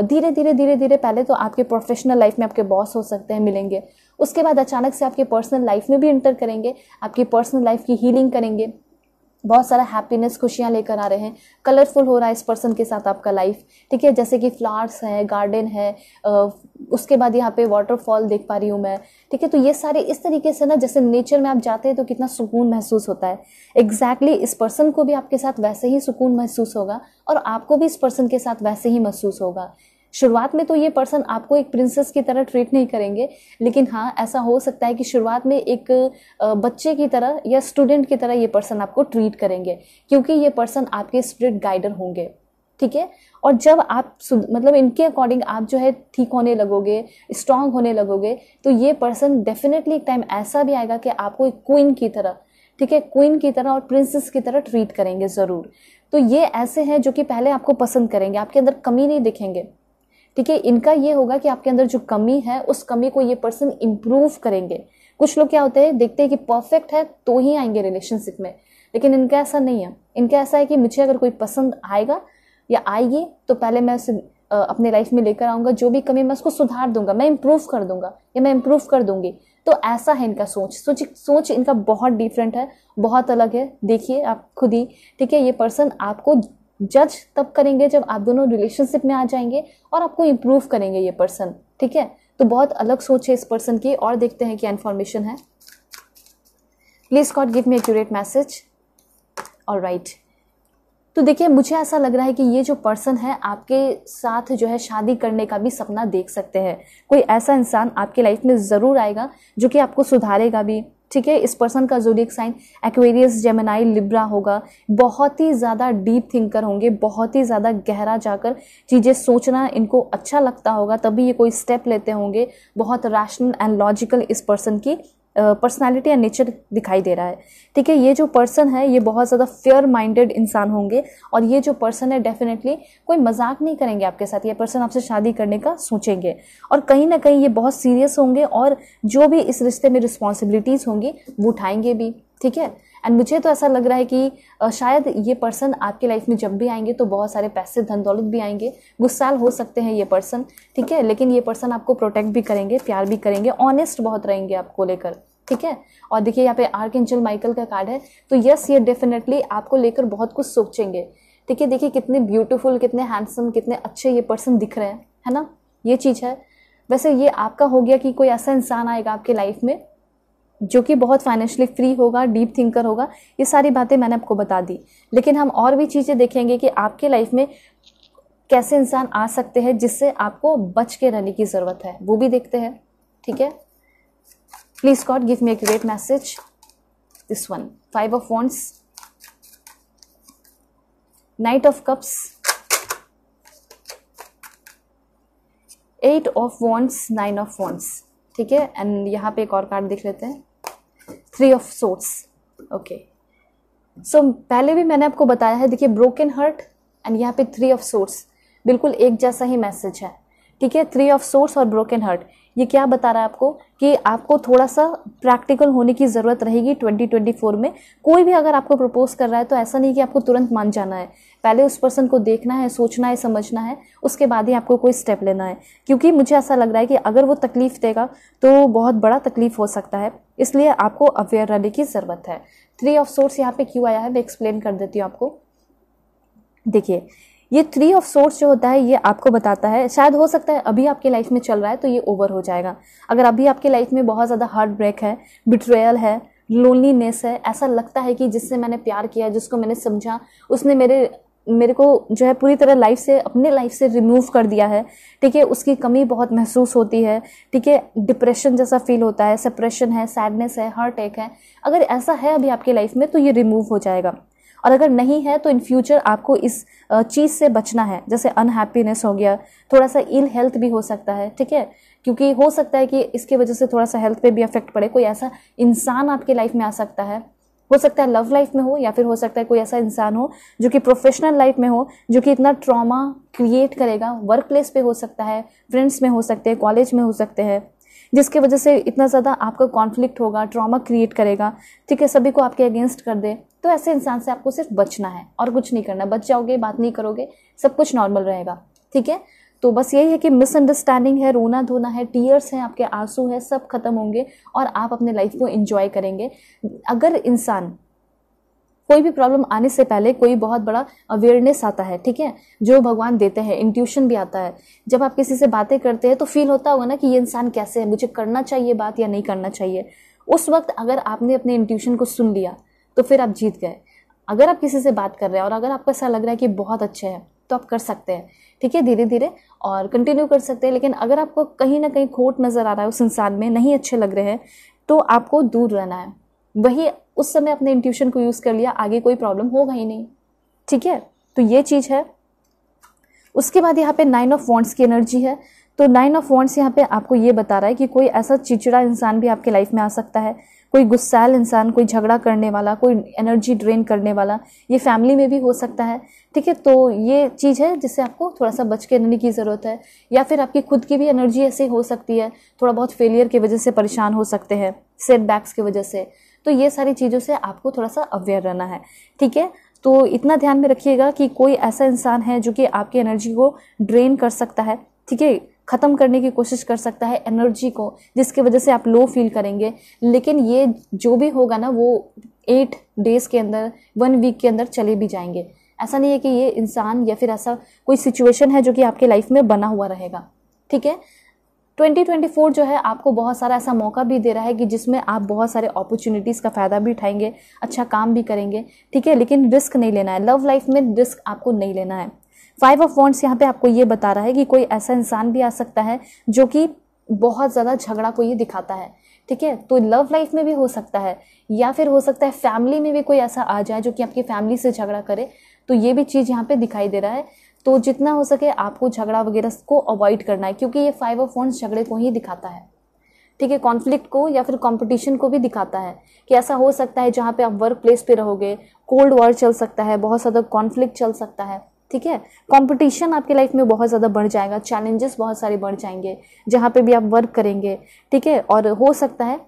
धीरे धीरे धीरे धीरे पहले तो आपके प्रोफेशनल लाइफ में आपके बॉस हो सकते हैं मिलेंगे उसके बाद अचानक से आपके पर्सनल लाइफ में भी इंटर करेंगे आपकी पर्सनल लाइफ की हीलिंग करेंगे बहुत सारा हैप्पीनेस खुशियाँ लेकर आ रहे हैं कलरफुल हो रहा है इस पर्सन के साथ आपका लाइफ ठीक है जैसे कि फ्लावर्स हैं गार्डन है उसके बाद यहाँ पे वाटरफॉल देख पा रही हूँ मैं ठीक है तो ये सारे इस तरीके से ना जैसे नेचर में आप जाते हैं तो कितना सुकून महसूस होता है एग्जैक्टली exactly इस पर्सन को भी आपके साथ वैसे ही सुकून महसूस होगा और आपको भी इस पर्सन के साथ वैसे ही महसूस होगा शुरुआत में तो ये पर्सन आपको एक प्रिंसेस की तरह ट्रीट नहीं करेंगे लेकिन हाँ ऐसा हो सकता है कि शुरुआत में एक बच्चे की तरह या स्टूडेंट की तरह ये पर्सन आपको ट्रीट करेंगे क्योंकि ये पर्सन आपके स्प्रिट गाइडर होंगे ठीक है और जब आप मतलब इनके अकॉर्डिंग आप जो है ठीक होने लगोगे स्ट्रांग होने लगोगे तो ये पर्सन डेफिनेटली एक टाइम ऐसा भी आएगा कि आपको एक क्वीन की तरह ठीक है क्वीन की तरह और प्रिंसेस की तरह ट्रीट करेंगे ज़रूर तो ये ऐसे हैं जो कि पहले आपको पसंद करेंगे आपके अंदर कमी नहीं दिखेंगे ठीक है इनका ये होगा कि आपके अंदर जो कमी है उस कमी को ये पर्सन इम्प्रूव करेंगे कुछ लोग क्या होते हैं देखते हैं कि परफेक्ट है तो ही आएंगे रिलेशनशिप में लेकिन इनका ऐसा नहीं है इनका ऐसा है कि मुझे अगर कोई पसंद आएगा या आएगी तो पहले मैं उसे अपने लाइफ में लेकर आऊँगा जो भी कमी मैं उसको सुधार दूंगा मैं इम्प्रूव कर दूंगा या मैं इम्प्रूव कर दूंगी तो ऐसा है इनका सोच सोच सोच इनका बहुत डिफरेंट है बहुत अलग है देखिए आप खुद ही ठीक है ये पर्सन आपको जज तब करेंगे जब आप दोनों रिलेशनशिप में आ जाएंगे और आपको इम्प्रूव करेंगे ये पर्सन ठीक है तो बहुत अलग सोच है इस पर्सन की और देखते हैं क्या इन्फॉर्मेशन है please God give me accurate message और राइट तो देखिए मुझे ऐसा लग रहा है कि ये जो पर्सन है आपके साथ जो है शादी करने का भी सपना देख सकते हैं कोई ऐसा इंसान आपके लाइफ में ज़रूर आएगा जो कि आपको सुधारेगा भी ठीक है इस पर्सन का zodiac sign Aquarius Gemini Libra होगा बहुत ही ज़्यादा डीप थिंकर होंगे बहुत ही ज़्यादा गहरा जाकर चीज़ें सोचना इनको अच्छा लगता होगा तभी ये कोई स्टेप लेते होंगे बहुत रैशनल एंड लॉजिकल इस पर्सन की पर्सनालिटी एंड नेचर दिखाई दे रहा है ठीक है ये जो पर्सन है ये बहुत ज़्यादा फेयर माइंडेड इंसान होंगे और ये जो पर्सन है डेफिनेटली कोई मजाक नहीं करेंगे आपके साथ ये पर्सन आपसे शादी करने का सोचेंगे और कहीं ना कहीं ये बहुत सीरियस होंगे और जो भी इस रिश्ते में रिस्पॉन्सिबिलिटीज़ होंगी वो उठाएंगे भी ठीक है एंड मुझे तो ऐसा लग रहा है कि शायद ये पर्सन आपके लाइफ में जब भी आएंगे तो बहुत सारे पैसे धन दौलत भी आएंगे गुस्साल हो सकते हैं ये पर्सन ठीक है लेकिन ये पर्सन आपको प्रोटेक्ट भी करेंगे प्यार भी करेंगे ऑनेस्ट बहुत रहेंगे आपको लेकर ठीक है और देखिए यहाँ पे आर्क एंजल माइकल का कार्ड है तो यस ये डेफिनेटली आपको लेकर बहुत कुछ सोचेंगे ठीक है देखिए कितने ब्यूटीफुल कितने हैंडसम कितने अच्छे ये पर्सन दिख रहे हैं है ना ये चीज़ है वैसे ये आपका हो गया कि कोई ऐसा इंसान आएगा आपके लाइफ में जो कि बहुत फाइनेंशियली फ्री होगा डीप थिंकर होगा ये सारी बातें मैंने आपको बता दी लेकिन हम और भी चीज़ें देखेंगे कि आपके लाइफ में कैसे इंसान आ सकते हैं जिससे आपको बच के रहने की ज़रूरत है वो भी देखते हैं ठीक है please God give me a great message this one five of wands knight of cups eight of wands nine of wands ठीक है एंड यहाँ पे एक और कार्ड देख लेते हैं three of swords okay so पहले भी मैंने आपको बताया है देखिए ब्रोकन हर्ट एंड यहाँ पे थ्री ऑफ सोर्ट्स बिल्कुल एक जैसा ही मैसेज है ठीक है थ्री ऑफ सोर्ट्स और ब्रोकन हर्ट ये क्या बता रहा है आपको कि आपको थोड़ा सा प्रैक्टिकल होने की ज़रूरत रहेगी 2024 में कोई भी अगर आपको प्रपोज कर रहा है तो ऐसा नहीं कि आपको तुरंत मान जाना है पहले उस पर्सन को देखना है सोचना है समझना है उसके बाद ही आपको कोई स्टेप लेना है क्योंकि मुझे ऐसा लग रहा है कि अगर वो तकलीफ़ देगा तो बहुत बड़ा तकलीफ हो सकता है इसलिए आपको अवेयर रहने की ज़रूरत है थ्री ऑफ सोर्स यहाँ पे क्यों आया है मैं एक्सप्लेन कर देती हूँ आपको देखिए ये थ्री ऑफ सोर्स जो होता है ये आपको बताता है शायद हो सकता है अभी आपकी लाइफ में चल रहा है तो ये ओवर हो जाएगा अगर अभी आपकी लाइफ में बहुत ज़्यादा हार्ट ब्रेक है बिट्रेयल है लोनलीनेस है ऐसा लगता है कि जिससे मैंने प्यार किया जिसको मैंने समझा उसने मेरे मेरे को जो है पूरी तरह लाइफ से अपने लाइफ से रिमूव कर दिया है ठीक है उसकी कमी बहुत महसूस होती है ठीक है डिप्रेशन जैसा फील होता है सप्रेशन है सैडनेस है हार्ट एक है अगर ऐसा है अभी आपकी लाइफ में तो ये रिमूव हो जाएगा और अगर नहीं है तो इन फ्यूचर आपको इस चीज़ से बचना है जैसे अनहैप्पीनेस हो गया थोड़ा सा इल हेल्थ भी हो सकता है ठीक है क्योंकि हो सकता है कि इसके वजह से थोड़ा सा हेल्थ पे भी अफेक्ट पड़े कोई ऐसा इंसान आपके लाइफ में आ सकता है हो सकता है लव लाइफ में हो या फिर हो सकता है कोई ऐसा इंसान हो जो कि प्रोफेशनल लाइफ में हो जो कि इतना ट्रॉमा क्रिएट करेगा वर्क प्लेस पर हो सकता है फ्रेंड्स में हो सकते हैं कॉलेज में हो सकते हैं जिसकी वजह से इतना ज़्यादा आपका कॉन्फ्लिक्ट होगा ट्रॉमा क्रिएट करेगा ठीक है सभी को आपके अगेंस्ट कर दे तो ऐसे इंसान से आपको सिर्फ बचना है और कुछ नहीं करना बच जाओगे बात नहीं करोगे सब कुछ नॉर्मल रहेगा ठीक है तो बस यही है कि मिसअंडरस्टैंडिंग है रोना धोना है टीयर्स हैं आपके आंसू हैं सब खत्म होंगे और आप अपने लाइफ को एंजॉय करेंगे अगर इंसान कोई भी प्रॉब्लम आने से पहले कोई बहुत बड़ा अवेयरनेस आता है ठीक है जो भगवान देते हैं इंट्यूशन भी आता है जब आप किसी से बातें करते हैं तो फील होता होगा ना कि ये इंसान कैसे है मुझे करना चाहिए बात या नहीं करना चाहिए उस वक्त अगर आपने अपने इंट्यूशन को सुन लिया तो फिर आप जीत गए अगर आप किसी से बात कर रहे हैं और अगर आपको ऐसा लग रहा है कि बहुत अच्छे हैं तो आप कर सकते हैं ठीक है धीरे धीरे और कंटिन्यू कर सकते हैं लेकिन अगर आपको कहीं ना कहीं खोट नज़र आ रहा है उस इंसान में नहीं अच्छे लग रहे हैं तो आपको दूर रहना है वही उस समय अपने इंट्यूशन को यूज कर लिया आगे कोई प्रॉब्लम होगा ही नहीं ठीक है तो ये चीज है उसके बाद यहाँ पे नाइन ऑफ वॉन्ट्स की एनर्जी है तो नाइन ऑफ वॉन्ट्स यहाँ पे आपको ये बता रहा है कि कोई ऐसा चिचड़ा इंसान भी आपके लाइफ में आ सकता है कोई गुस्सैल इंसान कोई झगड़ा करने वाला कोई एनर्जी ड्रेन करने वाला ये फैमिली में भी हो सकता है ठीक है तो ये चीज़ है जिससे आपको थोड़ा सा बच के रहने की ज़रूरत है या फिर आपकी खुद की भी एनर्जी ऐसे हो सकती है थोड़ा बहुत फेलियर की वजह से परेशान हो सकते हैं सेटबैक्स की वजह से तो ये सारी चीज़ों से आपको थोड़ा सा अवेयर रहना है ठीक है तो इतना ध्यान में रखिएगा कि कोई ऐसा इंसान है जो कि आपकी एनर्जी को ड्रेन कर सकता है ठीक है ख़त्म करने की कोशिश कर सकता है एनर्जी को जिसकी वजह से आप लो फील करेंगे लेकिन ये जो भी होगा ना वो एट डेज़ के अंदर वन वीक के अंदर चले भी जाएंगे ऐसा नहीं है कि ये इंसान या फिर ऐसा कोई सिचुएशन है जो कि आपके लाइफ में बना हुआ रहेगा ठीक है 2024 जो है आपको बहुत सारा ऐसा मौका भी दे रहा है कि जिसमें आप बहुत सारे अपॉर्चुनिटीज़ का फ़ायदा भी उठाएंगे अच्छा काम भी करेंगे ठीक है लेकिन रिस्क नहीं लेना है लव लाइफ में रिस्क आपको नहीं लेना है फाइव ऑफ वॉन्ट्स यहाँ पे आपको ये बता रहा है कि कोई ऐसा इंसान भी आ सकता है जो कि बहुत ज़्यादा झगड़ा को ये दिखाता है ठीक है तो लव लाइफ में भी हो सकता है या फिर हो सकता है फैमिली में भी कोई ऐसा आ जाए जो कि आपकी फैमिली से झगड़ा करे तो ये भी चीज़ यहाँ पे दिखाई दे रहा है तो जितना हो सके आपको झगड़ा वगैरह को अवॉइड करना है क्योंकि ये फाइव ऑफ फोन झगड़े को ही दिखाता है ठीक है कॉन्फ्लिक्ट को या फिर कंपटीशन को भी दिखाता है कि ऐसा हो सकता है जहाँ पे आप वर्क प्लेस पे रहोगे कोल्ड वॉर चल सकता है बहुत ज़्यादा कॉन्फ्लिक्ट चल सकता है ठीक है कंपटीशन आपके लाइफ में बहुत ज़्यादा बढ़ जाएगा चैलेंजेस बहुत सारे बढ़ जाएंगे जहाँ पे भी आप वर्क करेंगे ठीक है और हो सकता है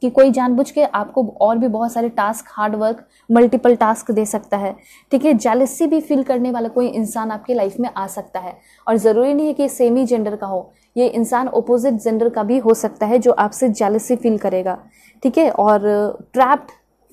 कि कोई जानबूझ के आपको और भी बहुत सारे task hard work multiple task दे सकता है ठीक है जेलसी भी फील करने वाला कोई इंसान आपकी लाइफ में आ सकता है और ज़रूरी नहीं है कि सेम ही जेंडर का हो ये इंसान ओपोजिट जेंडर का भी हो सकता है जो आपसे जेलसी फील करेगा ठीक है और ट्रैप्ड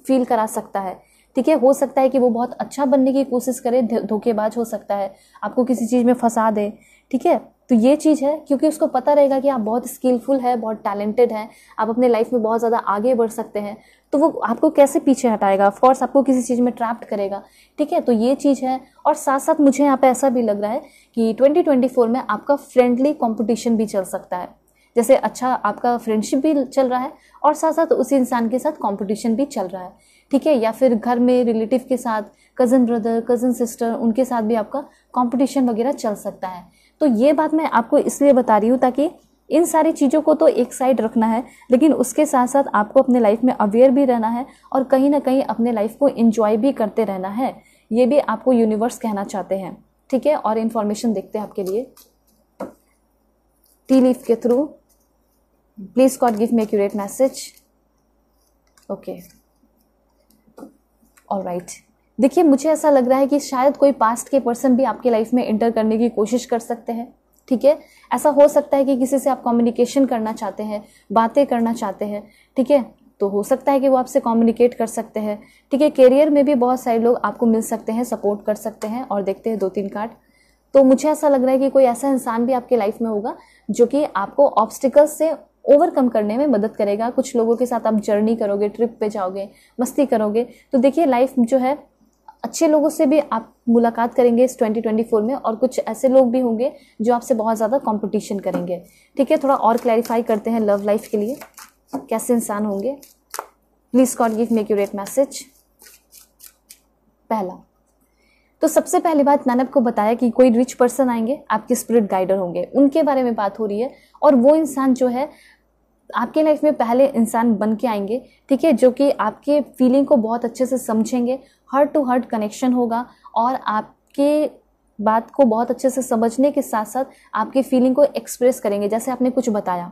फील करा सकता है ठीक है हो सकता है कि वो बहुत अच्छा बनने की कोशिश करे धोखेबाज हो सकता है आपको किसी चीज़ में फंसा दे ठीक है तो ये चीज़ है क्योंकि उसको पता रहेगा कि आप बहुत स्किलफुल है बहुत टैलेंटेड हैं आप अपने लाइफ में बहुत ज़्यादा आगे बढ़ सकते हैं तो वो आपको कैसे पीछे हटाएगा ऑफकोर्स आपको किसी चीज़ में ट्रैप्ट करेगा ठीक है तो ये चीज़ है और साथ साथ मुझे यहाँ पे ऐसा भी लग रहा है कि 2024 में आपका फ्रेंडली कॉम्पिटिशन भी चल सकता है जैसे अच्छा आपका फ्रेंडशिप भी चल रहा है और साथ साथ उसी इंसान के साथ कॉम्पिटिशन भी चल रहा है ठीक है या फिर घर में रिलेटिव के साथ कज़न ब्रदर कज़न सिस्टर उनके साथ भी आपका कंपटीशन वगैरह चल सकता है तो ये बात मैं आपको इसलिए बता रही हूँ ताकि इन सारी चीज़ों को तो एक साइड रखना है लेकिन उसके साथ साथ आपको अपने लाइफ में अवेयर भी रहना है और कहीं ना कहीं अपने लाइफ को इन्जॉय भी करते रहना है ये भी आपको यूनिवर्स कहना चाहते हैं ठीक है और इन्फॉर्मेशन देखते हैं आपके लिए टी लीफ के through please God give me accurate message okay all right देखिए मुझे ऐसा लग रहा है कि शायद कोई पास्ट के पर्सन भी आपके लाइफ में इंटर करने की कोशिश कर सकते हैं ठीक है ऐसा हो सकता है कि किसी से आप कम्युनिकेशन करना चाहते हैं बातें करना चाहते हैं ठीक है तो हो सकता है कि वो आपसे कम्युनिकेट कर सकते हैं ठीक है करियर में भी बहुत सारे लोग आपको मिल सकते हैं सपोर्ट कर सकते हैं और देखते हैं दो तीन कार्ड तो मुझे ऐसा लग रहा है कि कोई ऐसा इंसान भी आपके लाइफ में होगा जो कि आपको ऑब्स्टिकल्स से ओवरकम करने में मदद करेगा कुछ लोगों के साथ आप जर्नी करोगे ट्रिप पे जाओगे मस्ती करोगे तो देखिए लाइफ जो है अच्छे लोगों से भी आप मुलाकात करेंगे इस 2024 में और कुछ ऐसे लोग भी होंगे जो आपसे बहुत ज़्यादा कंपटीशन करेंगे ठीक है थोड़ा और क्लैरिफाई करते हैं लव लाइफ के लिए कैसे इंसान होंगे please God give me accurate message पहला तो सबसे पहली बात मैंने आपको बताया कि कोई रिच पर्सन आएंगे आपके स्पिरिट गाइडर होंगे उनके बारे में बात हो रही है और वो इंसान जो है आपके लाइफ में पहले इंसान बन के आएंगे ठीक है जो कि आपके फीलिंग को बहुत अच्छे से समझेंगे हर्ट टू हर्ट कनेक्शन होगा और आपके बात को बहुत अच्छे से समझने के साथ साथ आपकी फीलिंग को एक्सप्रेस करेंगे जैसे आपने कुछ बताया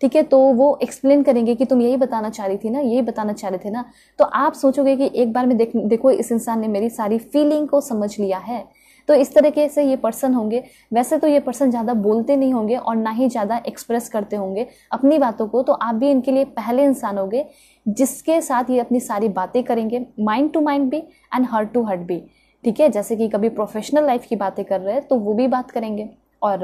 ठीक है तो वो एक्सप्लेन करेंगे कि तुम यही बताना चाह रही थी ना यही बताना चाह रहे थे ना तो आप सोचोगे कि एक बार में देख देखो इस इंसान ने मेरी सारी फीलिंग को समझ लिया है तो इस तरीके से ये पर्सन होंगे वैसे तो ये पर्सन ज़्यादा बोलते नहीं होंगे और ना ही ज़्यादा एक्सप्रेस करते होंगे अपनी बातों को तो आप भी इनके लिए पहले इंसान होंगे जिसके साथ ये अपनी सारी बातें करेंगे माइंड टू माइंड भी एंड हर्ट टू हर्ट भी ठीक है जैसे कि कभी प्रोफेशनल लाइफ की बातें कर रहे हैं तो वो भी बात करेंगे और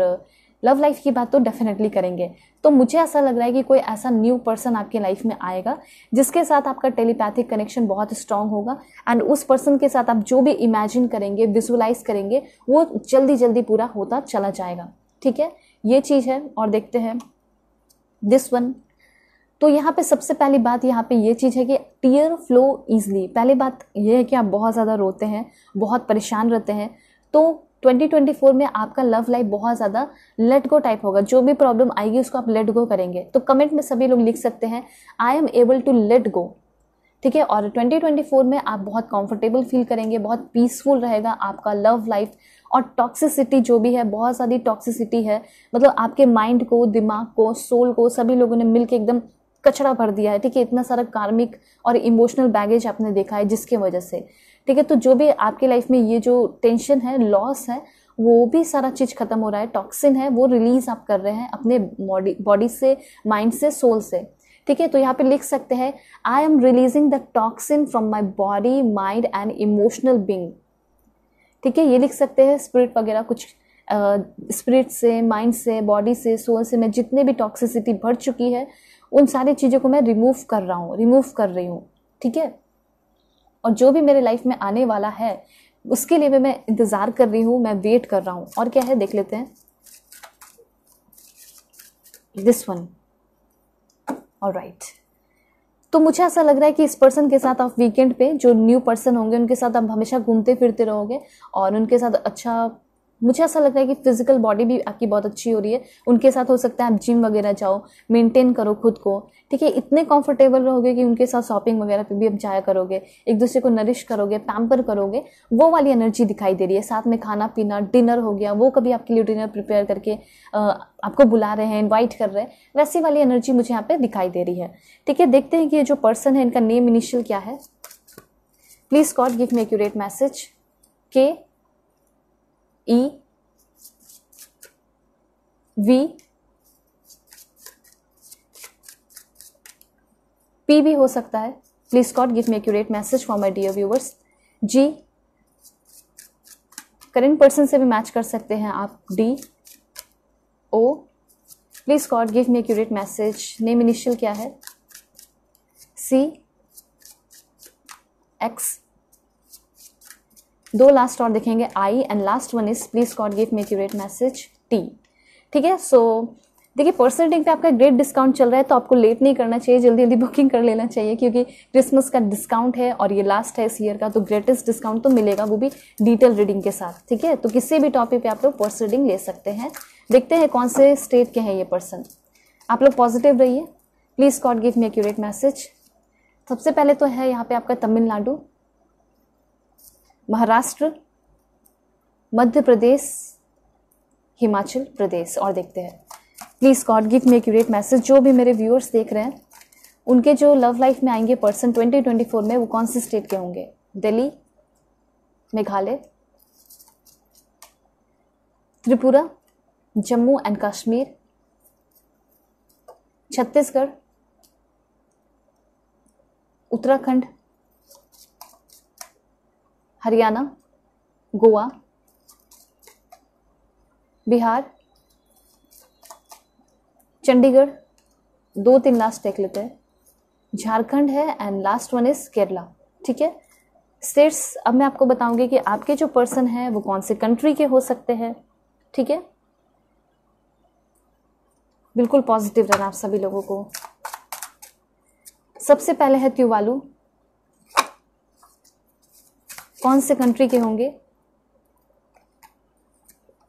लव uh, लाइफ की बात तो डेफिनेटली करेंगे तो मुझे ऐसा लग रहा है कि कोई ऐसा न्यू पर्सन आपकी लाइफ में आएगा जिसके साथ आपका टेलीपैथिक कनेक्शन बहुत स्ट्रांग होगा एंड उस पर्सन के साथ आप जो भी इमेजिन करेंगे विजुअलाइज करेंगे वो जल्दी जल्दी पूरा होता चला जाएगा ठीक है ये चीज़ है और देखते हैं दिस वन तो यहाँ पे सबसे पहली बात यहाँ पे ये चीज़ है कि टीयर फ्लो ईजली पहली बात ये है कि आप बहुत ज़्यादा रोते हैं बहुत परेशान रहते हैं तो 2024 में आपका लव लाइफ बहुत ज़्यादा लेट गो टाइप होगा जो भी प्रॉब्लम आएगी उसको आप लेट गो करेंगे तो कमेंट में सभी लोग लिख सकते हैं I am able to let go ठीक है और 2024 में आप बहुत कंफर्टेबल फील करेंगे बहुत पीसफुल रहेगा आपका लव लाइफ और टॉक्सिसिटी जो भी है बहुत सारी टॉक्सिसिटी है मतलब आपके माइंड को दिमाग को सोल को सभी लोगों ने मिलकर एकदम कचरा भर दिया है ठीक है इतना सारा कार्मिक और इमोशनल बैगेज आपने देखा है जिसके वजह से ठीक है तो जो भी आपके लाइफ में ये जो टेंशन है लॉस है वो भी सारा चीज़ खत्म हो रहा है टॉक्सिन है वो रिलीज आप कर रहे हैं अपने बॉडी बॉडी से माइंड से सोल से ठीक है तो यहाँ पे लिख सकते हैं I am releasing the toxin from my body mind and emotional being ठीक है ये लिख सकते हैं स्पिरिट वगैरह कुछ स्पिरिट uh, से माइंड से बॉडी से सोल से मैं जितने भी टॉक्सिसिटी भर चुकी है उन सारी चीज़ों को मैं रिमूव कर रहा हूँ रिमूव कर रही हूँ ठीक है और जो भी मेरे लाइफ में आने वाला है उसके लिए भी मैं इंतज़ार कर रही हूँ मैं वेट कर रहा हूँ और क्या है देख लेते हैं दिस वन और राइट तो मुझे ऐसा लग रहा है कि इस पर्सन के साथ आप वीकेंड पे जो न्यू पर्सन होंगे उनके साथ आप हमेशा घूमते फिरते रहोगे और उनके साथ अच्छा मुझे ऐसा लगता है कि फिजिकल बॉडी भी आपकी बहुत अच्छी हो रही है उनके साथ हो सकता है आप जिम वगैरह जाओ मेंटेन करो खुद को ठीक है इतने कंफर्टेबल रहोगे कि उनके साथ शॉपिंग वगैरह पे भी आप जाया करोगे एक दूसरे को नरिश करोगे पैम्पर करोगे वो वाली एनर्जी दिखाई दे रही है साथ में खाना पीना डिनर हो गया वो कभी आपके लिए डिनर प्रिपेयर करके आपको बुला रहे हैं इन्वाइट कर रहे हैं वैसी वाली एनर्जी मुझे यहाँ पर दिखाई दे रही है ठीक है देखते हैं कि ये जो पर्सन है इनका नेम इनिशियल क्या है please God give me accurate message के E वी पी भी हो सकता है please cot give me accurate message for my dear viewers ji current person से भी मैच कर सकते हैं आप D O please cot give me accurate message name initial क्या है सी एक्स दो लास्ट और देखेंगे I and last one is please god give me accurate message T ठीक है सो देखिए पर्सनल पे आपका ग्रेट डिस्काउंट चल रहा है तो आपको लेट नहीं करना चाहिए जल्दी जल्दी बुकिंग कर लेना चाहिए क्योंकि क्रिसमस का डिस्काउंट है और ये लास्ट है इस ईयर का तो ग्रेटेस्ट डिस्काउंट तो मिलेगा वो भी डिटेल रीडिंग के साथ ठीक है तो किसी भी टॉपिक पे आप लोग पर्स रीडिंग ले सकते हैं देखते हैं कौन से स्टेट के हैं ये पर्सन आप लोग पॉजिटिव रहिए please god give me accurate message सबसे पहले तो है यहाँ पे आपका तमिलनाडु महाराष्ट्र मध्य प्रदेश हिमाचल प्रदेश और देखते हैं please God give me accurate message जो भी मेरे व्यूअर्स देख रहे हैं उनके जो लव लाइफ में आएंगे पर्सन 2024 में वो कौन से स्टेट के होंगे दिल्ली मेघालय त्रिपुरा जम्मू एंड कश्मीर छत्तीसगढ़ उत्तराखंड हरियाणा गोवा बिहार चंडीगढ़ दो तीन लास्ट देख लेते हैं झारखंड है and last one is Kerala ठीक है स्टेट्स अब मैं आपको बताऊंगी कि आपके जो पर्सन है वो कौन से कंट्री के हो सकते हैं ठीक है बिल्कुल पॉजिटिव रहना आप सभी लोगों को सबसे पहले है त्यूवालू कौन से कंट्री के होंगे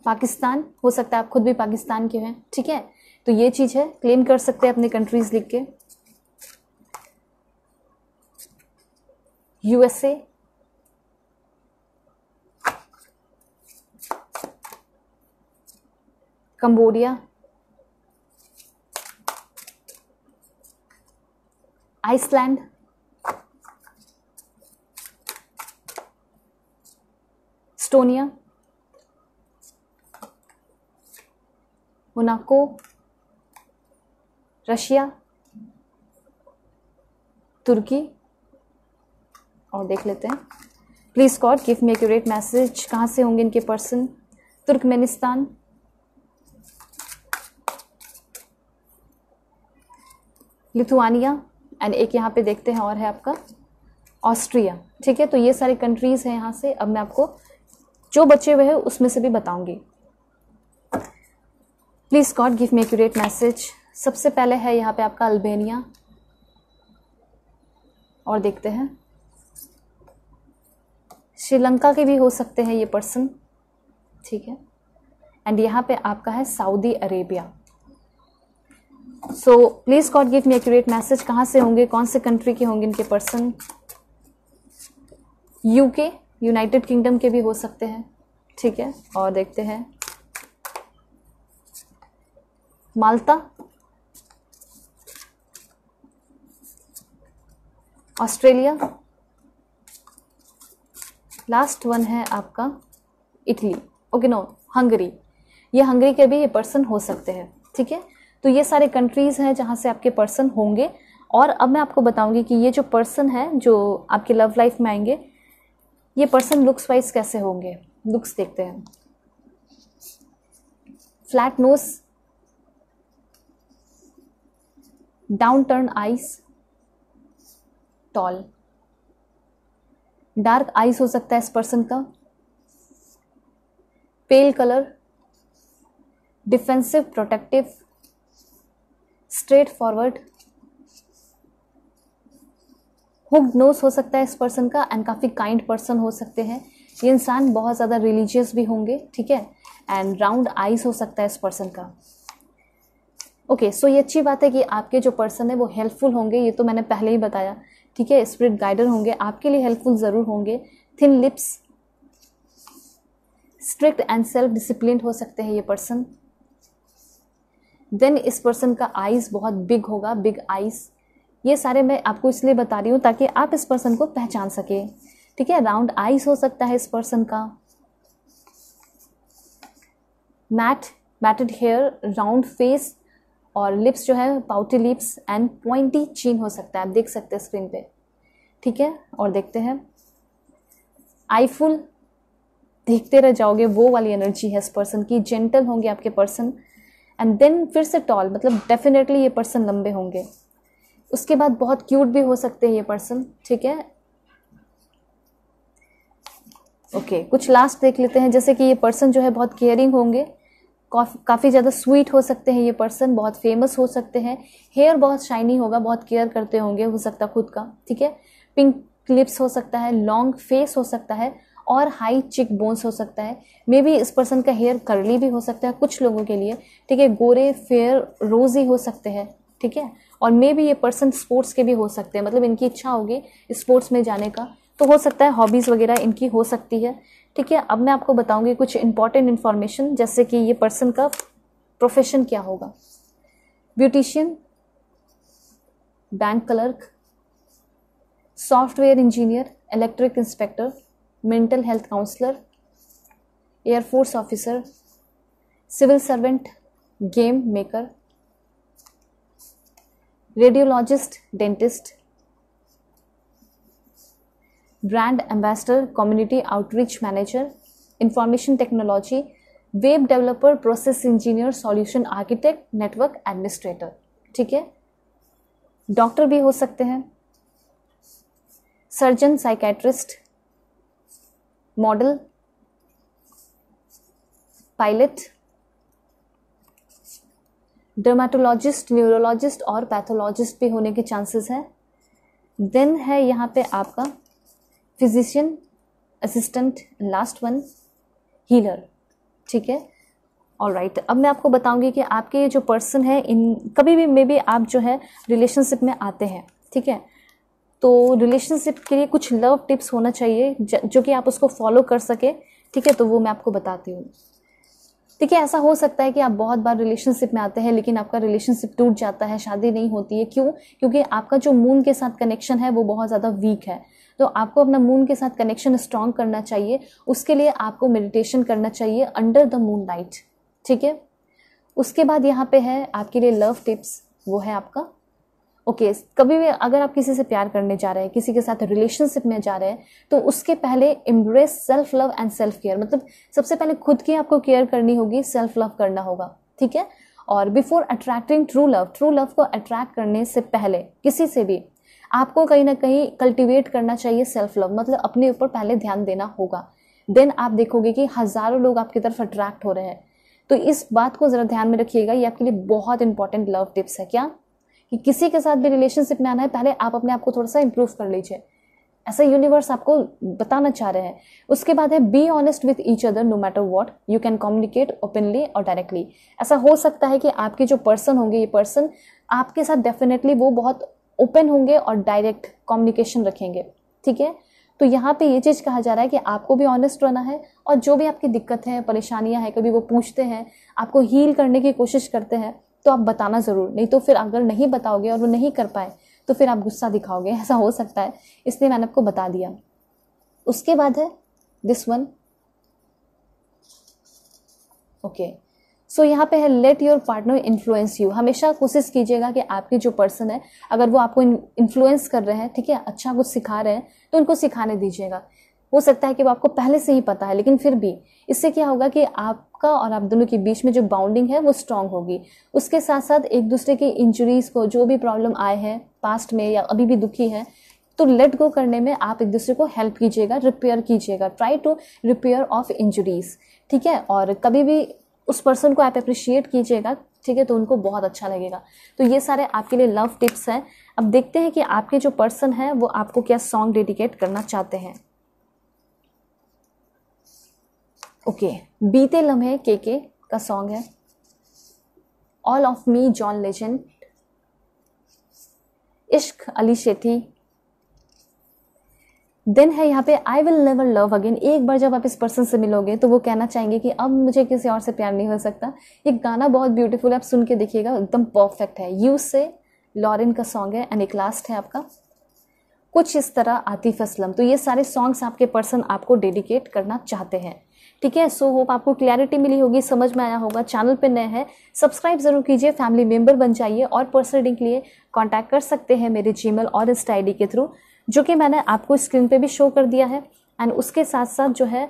पाकिस्तान हो सकता है आप खुद भी पाकिस्तान के हैं ठीक है तो ये चीज़ है क्लेम कर सकते हैं अपने कंट्रीज लिख के USA Cambodia Iceland Estonia Monaco Russia Turkey और देख लेते हैं please god give me accurate message कहाँ से होंगे इनके पर्सन तुर्कमेनिस्तान लिथुआनिया एंड एक यहाँ पे देखते हैं और है आपका ऑस्ट्रिया ठीक है तो ये सारी कंट्रीज़ हैं यहाँ से अब मैं आपको जो बचे हुए हैं उसमें से भी बताऊंगी please God give me accurate message सबसे पहले है यहाँ पे आपका अल्बेनिया और देखते हैं श्रीलंका के भी हो सकते हैं ये पर्सन ठीक है एंड यहाँ पे आपका है Saudi Arabia so please God give me accurate message कहाँ से होंगे कौन से कंट्री के होंगे इनके पर्सन यूके यूनाइटेड किंगडम के भी हो सकते हैं ठीक है और देखते हैं माल्टा ऑस्ट्रेलिया लास्ट वन है आपका इटली ओके नो हंगरी ये हंगरी के भी ये पर्सन हो सकते हैं ठीक है तो ये सारे कंट्रीज़ हैं जहाँ से आपके पर्सन होंगे और अब मैं आपको बताऊंगी कि ये जो पर्सन है जो आपके लव लाइफ में आएंगे ये पर्सन लुक्स वाइज कैसे होंगे लुक्स देखते हैं flat nose down turn eyes tall dark eyes हो सकता है इस पर्सन का pale colour defensive protective straight forward hooked nose हो सकता है इस पर्सन का एंड काफ़ी काइंड पर्सन हो सकते हैं ये इंसान बहुत ज़्यादा रिलीजियस भी होंगे ठीक है एंड राउंड आइज हो सकता है इस पर्सन का ओके okay, सो so ये अच्छी बात है कि आपके जो पर्सन है वो हेल्पफुल होंगे ये तो मैंने पहले ही बताया ठीक है स्पिरिट गाइडर होंगे आपके लिए हेल्पफुल ज़रूर होंगे thin lips strict and self discipline हो सकते हैं ये पर्सन देन इस पर्सन का आइज बहुत बिग होगा बिग आइज़ ये सारे मैं आपको इसलिए बता रही हूँ ताकि आप इस पर्सन को पहचान सके ठीक है राउंड आइज हो सकता है इस पर्सन का mat matted hair round face और लिप्स जो है पाउटी लिप्स एंड पॉइंटी चीन हो सकता है आप देख सकते हैं स्क्रीन पे ठीक है और देखते हैं आईफुल देखते रह जाओगे वो वाली एनर्जी है इस पर्सन की जेंटल होंगे आपके पर्सन एंड देन फिर से टॉल मतलब डेफिनेटली ये पर्सन लंबे होंगे उसके बाद बहुत क्यूट भी हो सकते हैं ये पर्सन ठीक है ओके okay, कुछ लास्ट देख लेते हैं जैसे कि ये पर्सन जो है बहुत केयरिंग होंगे काफ़ी ज़्यादा स्वीट हो सकते हैं ये पर्सन बहुत फेमस हो सकते हैं हेयर बहुत शाइनी होगा बहुत केयर करते होंगे हो सकता खुद का ठीक है पिंक लिप्स हो सकता है लॉन्ग फेस हो सकता है और हाई चिक बोन्स हो सकता है मे बी इस पर्सन का हेयर करली भी हो सकता है कुछ लोगों के लिए ठीक है गोरे फेयर रोजी हो सकते हैं ठीक है और मे भी ये पर्सन स्पोर्ट्स के भी हो सकते हैं मतलब इनकी इच्छा होगी स्पोर्ट्स में जाने का तो हो सकता है हॉबीज़ वगैरह इनकी हो सकती है ठीक है अब मैं आपको बताऊंगी कुछ इंपॉर्टेंट इन्फॉर्मेशन जैसे कि ये पर्सन का प्रोफेशन क्या होगा beautician bank clerk software engineer electric inspector mental health counsellor air force officer civil servant game maker radiologist dentist brand ambassador community outreach manager information technology web developer process engineer solution architect network administrator ठीक है doctor भी हो सकते हैं surgeon psychiatrist model pilot dermatologist neurologist और pathologist भी होने के चांसेस है देन है यहाँ पे आपका physician assistant last one healer ठीक है ऑल राइट right. अब मैं आपको बताऊंगी कि आपके जो पर्सन है इन कभी भी मे बी आप जो है रिलेशनशिप में आते हैं ठीक है तो रिलेशनशिप के लिए कुछ लव टिप्स होना चाहिए जो कि आप उसको फॉलो कर सके ठीक है तो वो मैं आपको बताती हूँ देखिए ऐसा हो सकता है कि आप बहुत बार रिलेशनशिप में आते हैं लेकिन आपका रिलेशनशिप टूट जाता है शादी नहीं होती है क्यों क्योंकि आपका जो मून के साथ कनेक्शन है वो बहुत ज़्यादा वीक है तो आपको अपना मून के साथ कनेक्शन स्ट्रांग करना चाहिए उसके लिए आपको मेडिटेशन करना चाहिए अंडर द मून लाइट ठीक है उसके बाद यहाँ पे है आपके लिए लव टिप्स वो है आपका ओके okay, कभी भी अगर आप किसी से प्यार करने जा रहे हैं किसी के साथ रिलेशनशिप में जा रहे हैं तो उसके पहले embrace self love and self care मतलब सबसे पहले खुद की आपको केयर करनी होगी सेल्फ लव करना होगा ठीक है और before attracting true love true love को अट्रैक्ट करने से पहले किसी से भी आपको कहीं ना कहीं कल्टिवेट करना चाहिए सेल्फ लव मतलब अपने ऊपर पहले ध्यान देना होगा देन आप देखोगे कि हज़ारों लोग आपकी तरफ अट्रैक्ट हो रहे हैं तो इस बात को ज़रा ध्यान में रखिएगा ये आपके लिए बहुत इंपॉर्टेंट लव टिप्स है क्या कि किसी के साथ भी रिलेशनशिप में आना है पहले आप अपने आप को थोड़ा सा इंप्रूव कर लीजिए ऐसा यूनिवर्स आपको बताना चाह रहे हैं उसके बाद है be honest with each other no matter what you can communicate openly और डायरेक्टली ऐसा हो सकता है कि आपके जो पर्सन होंगे ये पर्सन आपके साथ डेफिनेटली वो बहुत ओपन होंगे और डायरेक्ट कम्युनिकेशन रखेंगे ठीक है तो यहाँ पे ये चीज़ कहा जा रहा है कि आपको भी ऑनेस्ट रहना है और जो भी आपकी दिक्कत है परेशानियाँ हैं कभी वो पूछते हैं आपको हील करने की कोशिश करते हैं तो आप बताना ज़रूर नहीं तो फिर अगर नहीं बताओगे और वो नहीं कर पाए तो फिर आप गुस्सा दिखाओगे ऐसा हो सकता है इसलिए मैंने आपको बता दिया उसके बाद है दिस वन ओके सो यहाँ पे है let your partner influence you हमेशा कोशिश कीजिएगा कि आपके जो पर्सन है अगर वो आपको इन्फ्लुएंस कर रहे हैं ठीक है अच्छा कुछ सिखा रहे हैं तो उनको सिखाने दीजिएगा हो सकता है कि वो आपको पहले से ही पता है लेकिन फिर भी इससे क्या होगा कि आप आपका और आप दोनों के बीच में जो बाउंडिंग है वो स्ट्रांग होगी उसके साथ साथ एक दूसरे की इंजरीज को जो भी प्रॉब्लम आए हैं पास्ट में या अभी भी दुखी है तो लेट गो करने में आप एक दूसरे को हेल्प कीजिएगा रिपेयर कीजिएगा try to repair of injuries ठीक है और कभी भी उस पर्सन को आप अप्रिशिएट कीजिएगा ठीक है तो उनको बहुत अच्छा लगेगा तो ये सारे आपके लिए लव टिप्स हैं अब देखते हैं कि आपके जो पर्सन है वो आपको क्या सॉन्ग डेडिकेट करना चाहते हैं ओके बीते लम्हे के के का सॉन्ग है all of me John Legend Ishq Ali Sethi then है यहाँ पे I will never love again एक बार जब आप इस पर्सन से मिलोगे तो वो कहना चाहेंगे कि अब मुझे किसी और से प्यार नहीं हो सकता ये गाना बहुत ब्यूटीफुल है आप सुन के देखिएगा एकदम परफेक्ट है यू से लॉरिन का सॉन्ग है एंड एक लास्ट है आपका कुछ इस तरह आतिफ असलम तो ये सारे सॉन्ग्स आपके पर्सन आपको डेडिकेट करना चाहते हैं ठीक है सो होप आपको क्लैरिटी मिली होगी समझ में आया होगा चैनल पर नए हैं सब्सक्राइब जरूर कीजिए फैमिली मेम्बर बन जाइए और पर्सनल रीडिंग के लिए कॉन्टैक्ट कर सकते हैं मेरे जी और इंस्टा आई के थ्रू जो कि मैंने आपको स्क्रीन पर भी शो कर दिया है एंड उसके साथ साथ जो है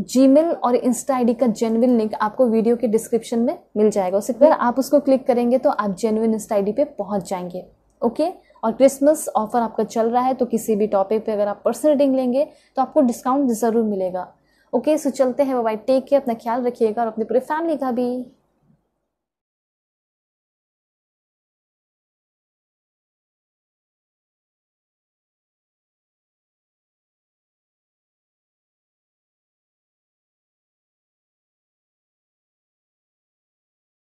जी और इंस्टा आई का जेनविन लिंक आपको वीडियो के डिस्क्रिप्शन में मिल जाएगा उसके अगर आप उसको क्लिक करेंगे तो आप जेनविन इंस्टा डी पर पहुंच जाएंगे ओके और क्रिसमस ऑफर आपका चल रहा है तो किसी भी टॉपिक पे अगर आप पर्सनल रीडिंग लेंगे तो आपको डिस्काउंट ज़रूर मिलेगा ओके सो चलते हैं बाय टेक केयर अपना ख्याल रखिएगा और अपनी पूरी फैमिली का भी